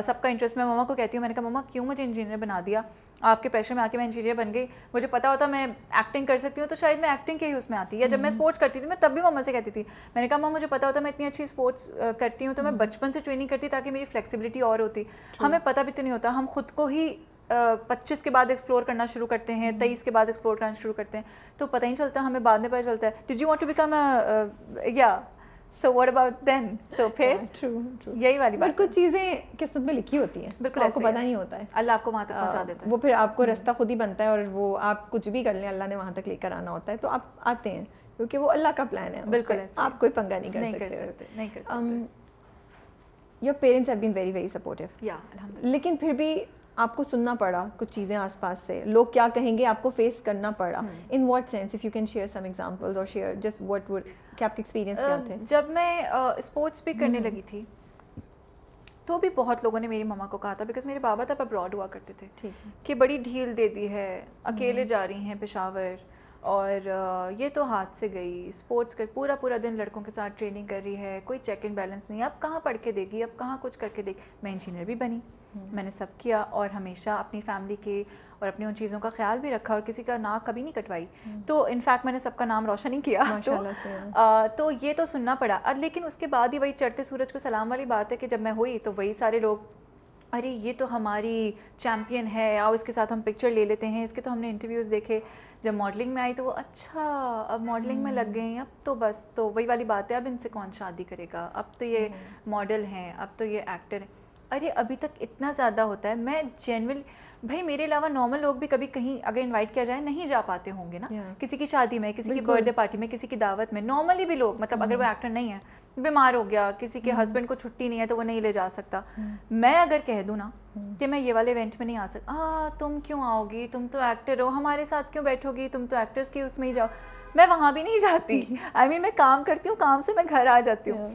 सबका इंटरेस्ट मैं मम्मा को कहती हूँ मैंने कहा मम्मा क्यों मुझे इंजीनियर बना दिया आपके प्रेशर में आके मैं इंजीनियर बन गई मुझे पता होता मैं एक्टिंग कर सकती हूँ तो शायद मैं एक्टिंग के ही उसमें आती या जब मैं स्पोर्ट्स करती थी मैं तब भी मम्मा से कहती थी मैंने कहा मम्मा मुझे पता होता मैं इतनी अच्छी स्पोर्ट्स करती हूँ तो मैं बचपन से ट्रेनिंग करती ताकि मेरी फ्लेक्सिबिलिटी और होती हमें पता भी तो नहीं होता हम खुद को ही पच्चीस के बाद एक्सप्लोर करना शुरू करते हैं हम्म। तेईस के बाद एक्सप्लोर करना शुरू करते हैं तो पता ही चलता हमें बाद में पता चलता है this you want to become या सो वॉट अबाउट देन तो फिर ट्रू ट्रू यही वाली बात कुछ चीज़ें किस्मत में लिखी होती हैं बिल्कुल आपको पता नहीं होता है अल्लाह आपको वहाँ तक पहुँचा देता है वो फिर आपको हम्म। रास्ता खुद ही बनता है और वो आप कुछ भी कर लें अल्लाह ने वहाँ तक लेकर आना होता है तो आप आते हैं क्योंकि वो अल्लाह का प्लान है बिल्कुल आप कोई पंगा नहीं कर सकते नहीं कर सकते your parents have been very very supportive या लेकिन फिर भी आपको सुनना पड़ा कुछ चीज़ें आसपास से लोग क्या कहेंगे आपको फेस करना पड़ा in what sense if you can share some examples और शेयर जस्ट वट वुड क्या आपके एक्सपीरियंस क्या uh, थे जब मैं स्पोर्ट्स uh, भी करने hmm. लगी थी तो भी बहुत लोगों ने मेरी मामा को कहा था बिकॉज मेरे बाबा तब अब्रॉड हुआ करते थे ठीक कि बड़ी ढील दे दी है अकेले hmm. जा रही हैं पेशावर और ये तो हाथ से गई स्पोर्ट्स कर पूरा पूरा दिन लड़कों के साथ ट्रेनिंग कर रही है कोई चेक एंड बैलेंस नहीं अब कहाँ पढ़ के देगी अब कहाँ कुछ करके देगी मैं इंजीनियर भी बनी हम्म। मैंने सब किया और हमेशा अपनी फैमिली के और अपनी उन चीज़ों का ख्याल भी रखा और किसी का नाक कभी नहीं कटवाई हम्म। तो इनफैक्ट मैंने सबका नाम रोशन ही किया तो आ, तो ये तो सुनना पड़ा और लेकिन उसके बाद ही वही चढ़ते सूरज को सलाम वाली बात है कि जब मैं हुई तो वही सारे लोग अरे ये तो हमारी चैम्पियन है आओ इसके साथ हम पिक्चर ले लेते हैं इसके तो हमने इंटरव्यूज़ देखे जब मॉडलिंग में आई तो वो अच्छा अब मॉडलिंग में लग हम्म। गई अब तो बस तो वही वाली बात है अब इनसे कौन शादी करेगा अब तो ये मॉडल हम्म। हैं अब तो ये एक्टर हैं अरे अभी तक इतना ज़्यादा होता है मैं जेनरली भाई मेरे अलावा नॉर्मल लोग भी कभी कहीं अगर इनवाइट किया जाए नहीं जा पाते होंगे ना yeah. किसी की शादी में किसी की बर्थडे पार्टी में किसी की दावत में नॉर्मली भी लोग मतलब अगर वो एक्टर mm-hmm. नहीं है बीमार हो गया किसी के हस्बैंड mm-hmm. को छुट्टी नहीं है तो वो नहीं ले जा सकता mm-hmm. मैं अगर कह दूँ ना कि मैं ये वाले इवेंट में नहीं आ सकता हाँ तुम क्यों आओगी तुम तो एक्टर हो हमारे साथ क्यों बैठोगी तुम तो एक्टर्स की उसमें ही जाओ मैं वहाँ भी नहीं जाती आई I मीन mean, मैं काम करती हूँ काम से मैं घर आ जाती हूँ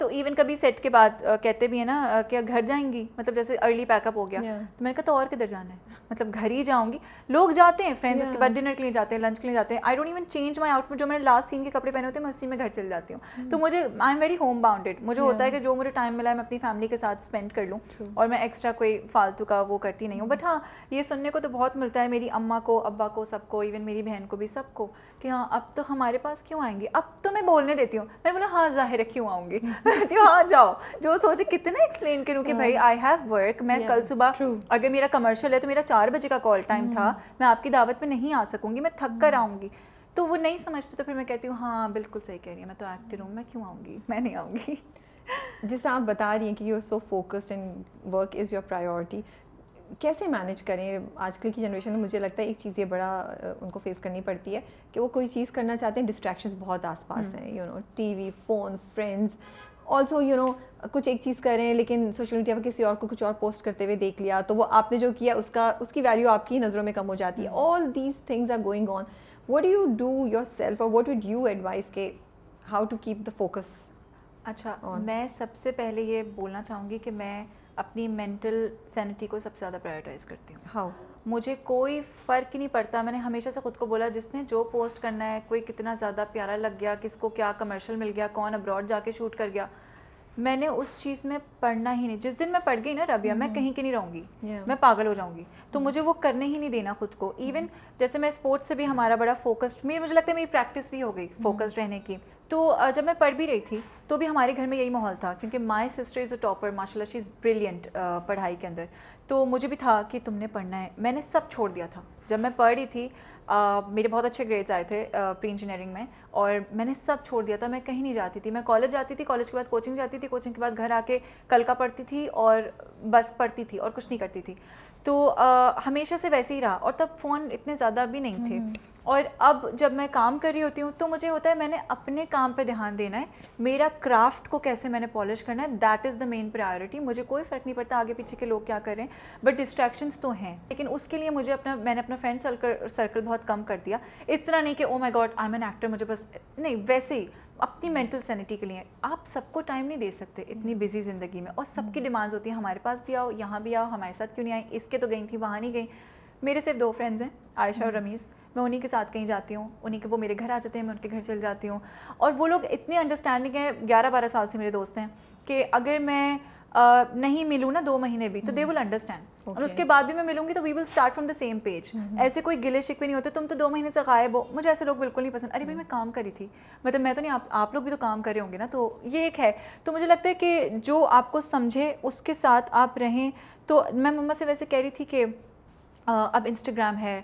तो इवन कभी सेट के बाद कहते भी है ना कि घर जाएंगी मतलब जैसे अर्ली पैकअप हो गया yeah. तो मैंने कहा तो और किधर जाना है मतलब घर ही जाऊंगी लोग जाते हैं फ्रेंड्स yeah. उसके बाद डिनर के लिए जाते हैं लंच के लिए जाते हैं I don't even change my outfit जो मैंने लास्ट सीन के कपड़े पहने होते हैं मैं उसी में घर चले जाती हूँ mm. तो मुझे I am very home bounded मुझे yeah. होता है कि जो मुझे टाइम मिला है मैं अपनी फैमिली के साथ स्पेंड कर लूँ और मैं एक्स्ट्रा कोई फालतू का वो करती नहीं हूँ बट hmm. हाँ ये सुनने को तो बहुत मिलता है मेरी अम्मा को अब्बा को सबको इवन मेरी बहन को भी सबको कि हाँ अब तो हमारे पास क्यों आएंगी अब तो मैं बोलने देती हूँ मैंने बोला हाँ ज़ाहिर है क्यों आऊँगी hmm. वहाँ जाओ जो सोचे कितना एक्सप्लेन करूँ कि भाई आई हैव वर्क मैं कल सुबह अगर मेरा कमर्शियल है तो मेरा चार बजे का कॉल टाइम था हम्म। मैं आपकी दावत पर नहीं आ सकूँगी मैं थक कर हम्म। आऊँगी तो वो नहीं समझते तो फिर मैं कहती हूँ हाँ बिल्कुल सही कह रही है मैं तो एक्टर हूँ मैं क्यों आऊँगी मैं नहीं आऊँगी जैसे आप बता रही हैं कि you are so focused and work is your priority कैसे मैनेज करें आजकल की जनरेशन में मुझे लगता है एक चीज़ ये बड़ा उनको फेस करनी पड़ती है कि वो कोई चीज़ करना चाहते हैं डिस्ट्रैक्शंस बहुत आसपास हम्म। हैं you know TV phone friends also you know कुछ एक चीज़ कर रहे हैं लेकिन सोशल मीडिया पर किसी और को कुछ और पोस्ट करते हुए देख लिया तो वो आपने जो किया उसका उसकी वैल्यू आपकी नज़रों में कम हो जाती है all these things are going on what you do yourself और वट वुड यू एडवाइस के how to keep the focus अच्छा on? मैं सबसे पहले ये बोलना चाहूँगी कि मैं अपनी मेंटल सैनिटी को सबसे ज़्यादा प्रायोरिटाइज करती हूँ हाउ मुझे कोई फ़र्क ही नहीं पड़ता मैंने हमेशा से ख़ुद को बोला जिसने जो पोस्ट करना है कोई कितना ज़्यादा प्यारा लग गया किसको क्या कमर्शियल मिल गया कौन अब्रॉड जाके शूट कर गया मैंने उस चीज़ में पढ़ना ही नहीं जिस दिन मैं पढ़ गई ना रबिया मैं हम्म। कहीं की नहीं रहूँगी yeah. मैं पागल हो जाऊँगी तो हम्म। मुझे वो करने ही नहीं देना खुद को इवन हम्म। जैसे मैं स्पोर्ट्स से भी हमारा बड़ा फोकस्ड मेरी मुझे लगता है मेरी प्रैक्टिस भी हो गई फोकस्ड रहने की तो जब मैं पढ़ भी रही थी तो भी हमारे घर में यही माहौल था क्योंकि my sister is a topper माशाला शी इज़ ब्रिलियंट पढ़ाई के अंदर तो मुझे भी था कि तुमने पढ़ना है मैंने सब छोड़ दिया था जब मैं पढ़ रही थी आ, मेरे बहुत अच्छे ग्रेड्स आए थे प्री इंजीनियरिंग में और मैंने सब छोड़ दिया था मैं कहीं नहीं जाती थी मैं कॉलेज जाती थी कॉलेज के बाद कोचिंग जाती थी कोचिंग के बाद घर आके कल का पढ़ती थी और बस पढ़ती थी और कुछ नहीं करती थी तो आ, हमेशा से वैसे ही रहा और तब फ़ोन इतने ज़्यादा भी नहीं थे हम्म, हम्म। और अब जब मैं काम कर रही होती हूँ तो मुझे होता है मैंने अपने काम पे ध्यान देना है मेरा क्राफ्ट को कैसे मैंने पॉलिश करना है that is the main priority मुझे कोई फ़र्क नहीं पड़ता आगे पीछे के लोग क्या कर रहे हैं बट डिस्ट्रैक्शंस तो हैं लेकिन उसके लिए मुझे अपना मैंने अपना फ्रेंड सर्कल सर्कल बहुत कम कर दिया इस तरह नहीं कि oh my God I am an actor मुझे बस नहीं वैसे ही अपनी मेंटल सैनिटी के लिए आप सबको टाइम नहीं दे सकते इतनी बिजी ज़िंदगी में और सबकी डिमांड्स हम्म। होती हैं हमारे पास भी आओ यहाँ भी आओ हमारे साथ क्यों नहीं आई इसके तो गई थी वहाँ नहीं गई मेरे सिर्फ दो फ्रेंड्स हैं आयशा और हम्म। रमीज़ मैं उन्हीं के साथ कहीं जाती हूँ उन्हीं के वो मेरे घर आ जाते हैं मैं उनके घर चल जाती हूँ और वो लोग इतने अंडरस्टैंडिंग हैं ग्यारह बारह साल से मेरे दोस्त हैं कि अगर मैं नहीं मिलूँ ना दो महीने भी तो दे विल अंडरस्टैंड और उसके बाद भी मैं मिलूंगी तो we will start from the same page ऐसे कोई गिले शिकवे नहीं होते तुम तो दो महीने से गायब हो मुझे ऐसे लोग बिल्कुल नहीं पसंद अरे भाई हम्म। मैं काम करी थी मतलब मैं तो नहीं आप आप लोग भी तो काम कर रहे होंगे ना तो ये एक है तो मुझे लगता है कि जो आपको समझे उसके साथ आप रहें तो मैं मम्मा से वैसे कह रही थी कि अब इंस्टाग्राम है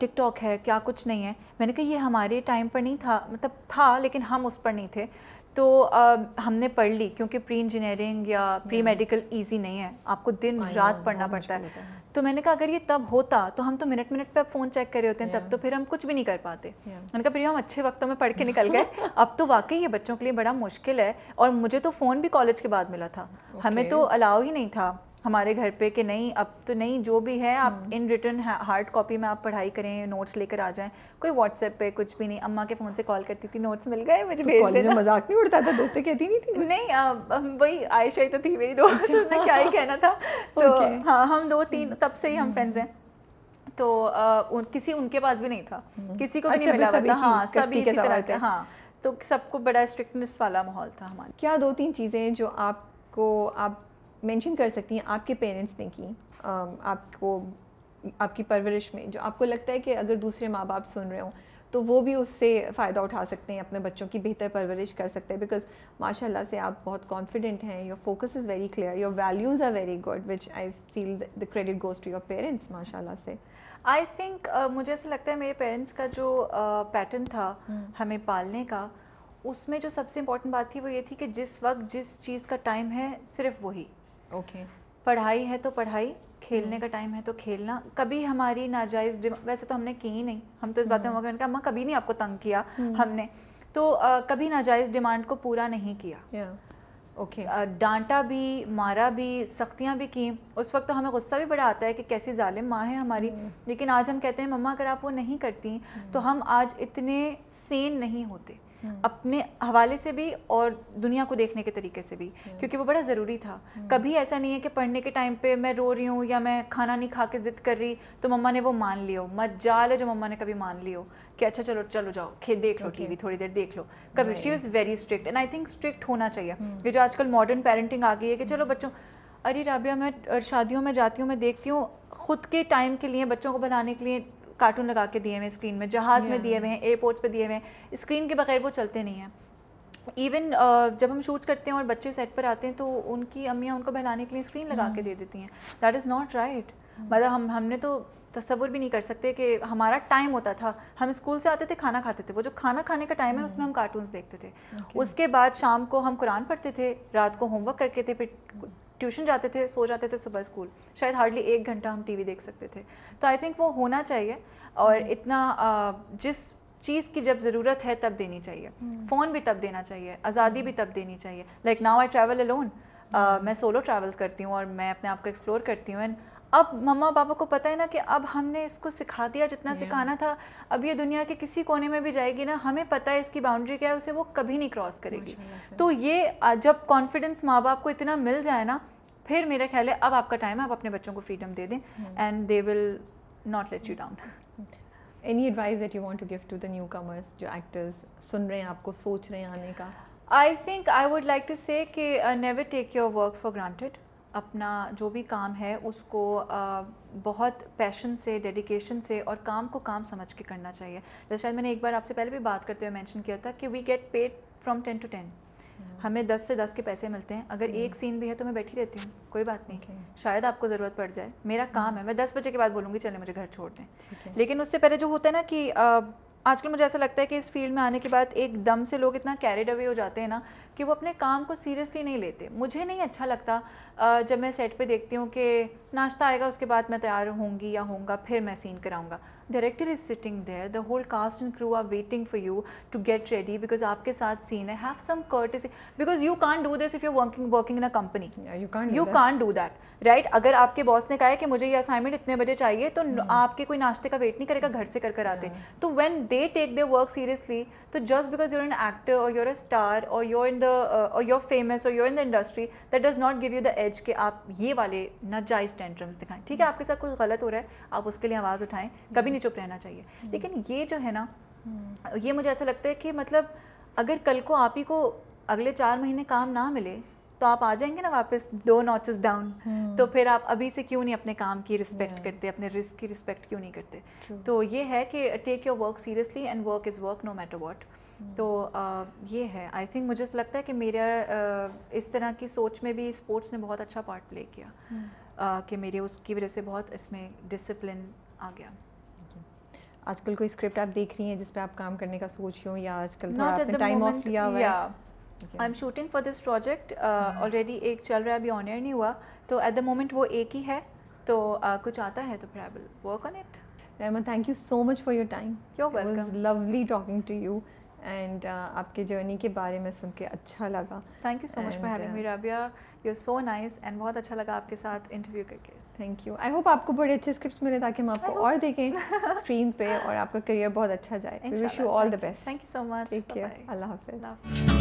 टिकटॉक है क्या कुछ नहीं है मैंने कहा ये हमारे टाइम पर नहीं था मतलब था लेकिन हम उस पर नहीं थे तो uh, हमने पढ़ ली क्योंकि प्री इंजीनियरिंग या प्री मेडिकल ईजी नहीं है आपको दिन रात पढ़ना पड़ता है।, है तो मैंने कहा अगर ये तब होता तो हम तो मिनट मिनट पे फ़ोन चेक कर रहे होते हैं तब तो फिर हम कुछ भी नहीं कर पाते मैंने कहा प्रिया हम अच्छे वक्तों में पढ़ के निकल गए अब तो वाकई ये बच्चों के लिए बड़ा मुश्किल है और मुझे तो फ़ोन भी कॉलेज के बाद मिला था हमें तो अलाव ही नहीं था हमारे घर पे कि नहीं अब तो नहीं जो भी है आप इन रिटर्न हार्ड कॉपी में आप पढ़ाई करें नोट्स लेकर आ जाएं कोई व्हाट्सएप पे कुछ भी नहीं अम्मा के फ़ोन से कॉल करती थी नोट्स मिल गए मुझे तो भेज तो देना मजाक नहीं उड़ता था दोस्तें कहती नहीं थी नहीं वही आयशा ही तो थी मेरी दोस्त अच्छा। उसने क्या ही कहना था तो हाँ हम दो तीन हम्म। तब से ही हम फ्रेंड्स हैं हम्म। तो उन, किसी उनके पास भी नहीं था हम्म। किसी को भी अच्छा, नहीं मिला था हाँ सभी इसी तरह के हाँ तो सबको बड़ा स्ट्रिक्टनेस वाला माहौल था हमारा क्या दो तीन चीज़ें जो आपको आप मेंशन कर सकती हैं आपके पेरेंट्स ने की आपको आपकी परवरिश में जो आपको लगता है कि अगर दूसरे माँ बाप सुन रहे हों तो वो भी उससे फ़ायदा उठा सकते हैं अपने बच्चों की बेहतर परवरिश कर सकते हैं बिकॉज माशाल्लाह से आप बहुत कॉन्फिडेंट हैं your focus is very clear your values are very good which I feel the credit goes to your parents माशाल्लाह से आई थिंक uh, मुझे ऐसा लगता है मेरे पेरेंट्स का जो पैटर्न uh, था hmm. हमें पालने का उसमें जो सबसे इम्पोर्टेंट बात थी वो ये थी कि जिस वक्त जिस चीज़ का टाइम है सिर्फ वही ओके पढ़ाई है तो पढ़ाई खेलने hmm. का टाइम है तो खेलना कभी हमारी नाजायज वैसे तो हमने की ही नहीं हम तो इस बात में hmm. मगर अम्मा कभी नहीं आपको तंग किया hmm. हमने तो आ, कभी नाजायज डिमांड को पूरा नहीं किया ओके yeah. okay. डांटा भी मारा भी सख्तियाँ भी की उस वक्त तो हमें गुस्सा भी बड़ा आता है कि कैसी ालिम माँ है हमारी लेकिन आज हम कहते हैं मम्मा अगर आप वो नहीं करती तो हम आज इतने सेन नहीं होते हम्म। अपने हवाले से भी और दुनिया को देखने के तरीके से भी हम्म। क्योंकि वो बड़ा ज़रूरी था हम्म। कभी ऐसा नहीं है कि पढ़ने के टाइम पे मैं रो रही हूँ या मैं खाना नहीं खा के ज़िद कर रही तो मम्मा ने वो मान लियो मत जाल है जो मम्मा ने कभी मान लियो कि अच्छा चलो चलो जाओ खे देख लो okay. टीवी थोड़ी देर देख लो कभी she is very strict and I think strict होना चाहिए ये जो आजकल मॉडर्न पेरेंटिंग आ गई है कि चलो बच्चों अरे राबिया मैं शादियों में जाती हूँ मैं देखती हूँ खुद के टाइम के लिए बच्चों को बनाने के लिए कार्टून लगा के दिए हुए हैं स्क्रीन में जहाज़ में दिए हुए हैं एयरपोर्ट्स पे दिए हुए हैं स्क्रीन के बगैर वो चलते नहीं हैं इवन uh, जब हम शूट्स करते हैं और बच्चे सेट पर आते हैं तो उनकी अम्मियाँ उनको बहलाने के लिए स्क्रीन लगा के hmm. दे देती हैं दैट इज़ नॉट राइट मतलब हम हमने तो तस्वुर भी नहीं कर सकते कि हमारा टाइम होता था हम स्कूल से आते थे खाना खाते थे वो जो खाना खाने का टाइम है उसमें हम कार्टून hmm. देखते थे okay. उसके बाद शाम को हम कुरान पढ़ते थे रात को होमवर्क करके थे फिर ट्यूशन जाते थे सो जाते थे सुबह स्कूल शायद हार्डली एक घंटा हम टीवी देख सकते थे तो आई थिंक वो होना चाहिए और हम्म। इतना जिस चीज़ की जब ज़रूरत है तब देनी चाहिए हम्म। फ़ोन भी तब देना चाहिए आज़ादी भी हम्म। तब देनी चाहिए like now I travel alone मैं सोलो ट्रैवल करती हूँ और मैं अपने आप को एक्सप्लोर करती हूँ एंड अब मम्मा पापा को पता है ना कि अब हमने इसको सिखा दिया जितना सिखाना था अब ये दुनिया के किसी कोने में भी जाएगी ना हमें पता है इसकी बाउंड्री क्या है उसे वो कभी नहीं क्रॉस करेगी तो ये जब कॉन्फिडेंस माँ बाप को इतना मिल जाए ना फिर मेरा ख्याल है अब आपका टाइम है आप अपने बच्चों को फ्रीडम दे दें and they will not let you down any advice that you want to give to the newcomers जो एक्टर्स सुन रहे हैं आपको सोच रहे हैं आने का I think I would like to say never take your work for granted अपना जो भी काम है उसको बहुत पैशन से डेडिकेशन से और काम को काम समझ के करना चाहिए जैसे शायद मैंने एक बार आपसे पहले भी बात करते हुए मेंशन किया था कि we get paid from ten to ten हमें दस से दस के पैसे मिलते हैं अगर एक सीन हम्म। भी है तो मैं बैठी रहती हूँ कोई बात नहीं okay. शायद आपको ज़रूरत पड़ जाए मेरा काम हम्म। है मैं दस बजे के बाद बोलूँगी चले मुझे घर छोड़ दें लेकिन उससे पहले जो होता है ना कि आजकल मुझे ऐसा लगता है कि इस फील्ड में आने के बाद एकदम से लोग इतना कैरिड अवे हो जाते हैं ना कि वो अपने काम को सीरियसली नहीं लेते मुझे नहीं अच्छा लगता जब मैं सेट पे देखती हूँ कि नाश्ता आएगा उसके बाद मैं तैयार होंगी या होंगे फिर मैं सीन कराऊंगा director is sitting there the whole cast and crew are waiting for you to get ready because आपके साथ सीन है have some courtesy because you can do this if you working working in a company you can do that right अगर आपके boss ने कहा है कि मुझे ये असाइनमेंट इतने बजे चाहिए तो hmm. आपके कोई नाश्ते का वेट नहीं करेगा घर से कर कर आते yeah. तो when they take their work seriously तो just because you're an actor और यूर अ स्टार और यूर इन द और यूर फेमस और you're in the industry that does not give you the edge के आप ये वाले नजायज टेंट्रम्स दिखाएं ठीक है आपके साथ कुछ गलत हो रहा है आप उसके लिए आवाज़ उठाएं कभी hmm. चुप रहना चाहिए हम्म। लेकिन ये जो है ना हम्म। ये मुझे ऐसा लगता है कि मतलब अगर कल को आप ही को अगले चार महीने काम ना मिले तो आप आ जाएंगे ना वापस दो नॉचेस डाउन हम्म। तो फिर आप अभी से क्यों नहीं अपने काम की रिस्पेक्ट करते अपने रिस्क की रिस्पेक्ट क्यों नहीं करते True. तो ये है कि take your work seriously and work is work no matter what तो uh, ये है आई थिंक मुझे लगता है कि मेरा uh, इस तरह की सोच में भी स्पोर्ट्स ने बहुत अच्छा पार्ट प्ले किया hmm. uh, कि मेरे उसकी वजह से बहुत इसमें डिसिप्लिन आ गया आजकल कोई स्क्रिप्ट आप देख रही हैं जिस पे आप काम करने का सोच रही हो या आजकल आपने टाइम ऑफ लिया हुआ है I am shooting for this project already एक चल रहा है अभी ऑन नहीं हुआ तो एट द मोमेंट वो एक ही है तो uh, कुछ आता है तो फिर I will work on it Rahma thank you so much for your time was lovely talking to you and आपके जर्नी के बारे में सुन के अच्छा लगा thank you so much for having me Rabia you are so nice and बहुत अच्छा लगा आपके साथ इंटरव्यू करके थैंक यू आई होप आपको बड़े अच्छे स्क्रिप्ट मिले ताकि हम आपको और देखें स्क्रीन पे और आपका करियर बहुत अच्छा जाए we wish you all the best thank you so much take care अल्लाह हाफिज़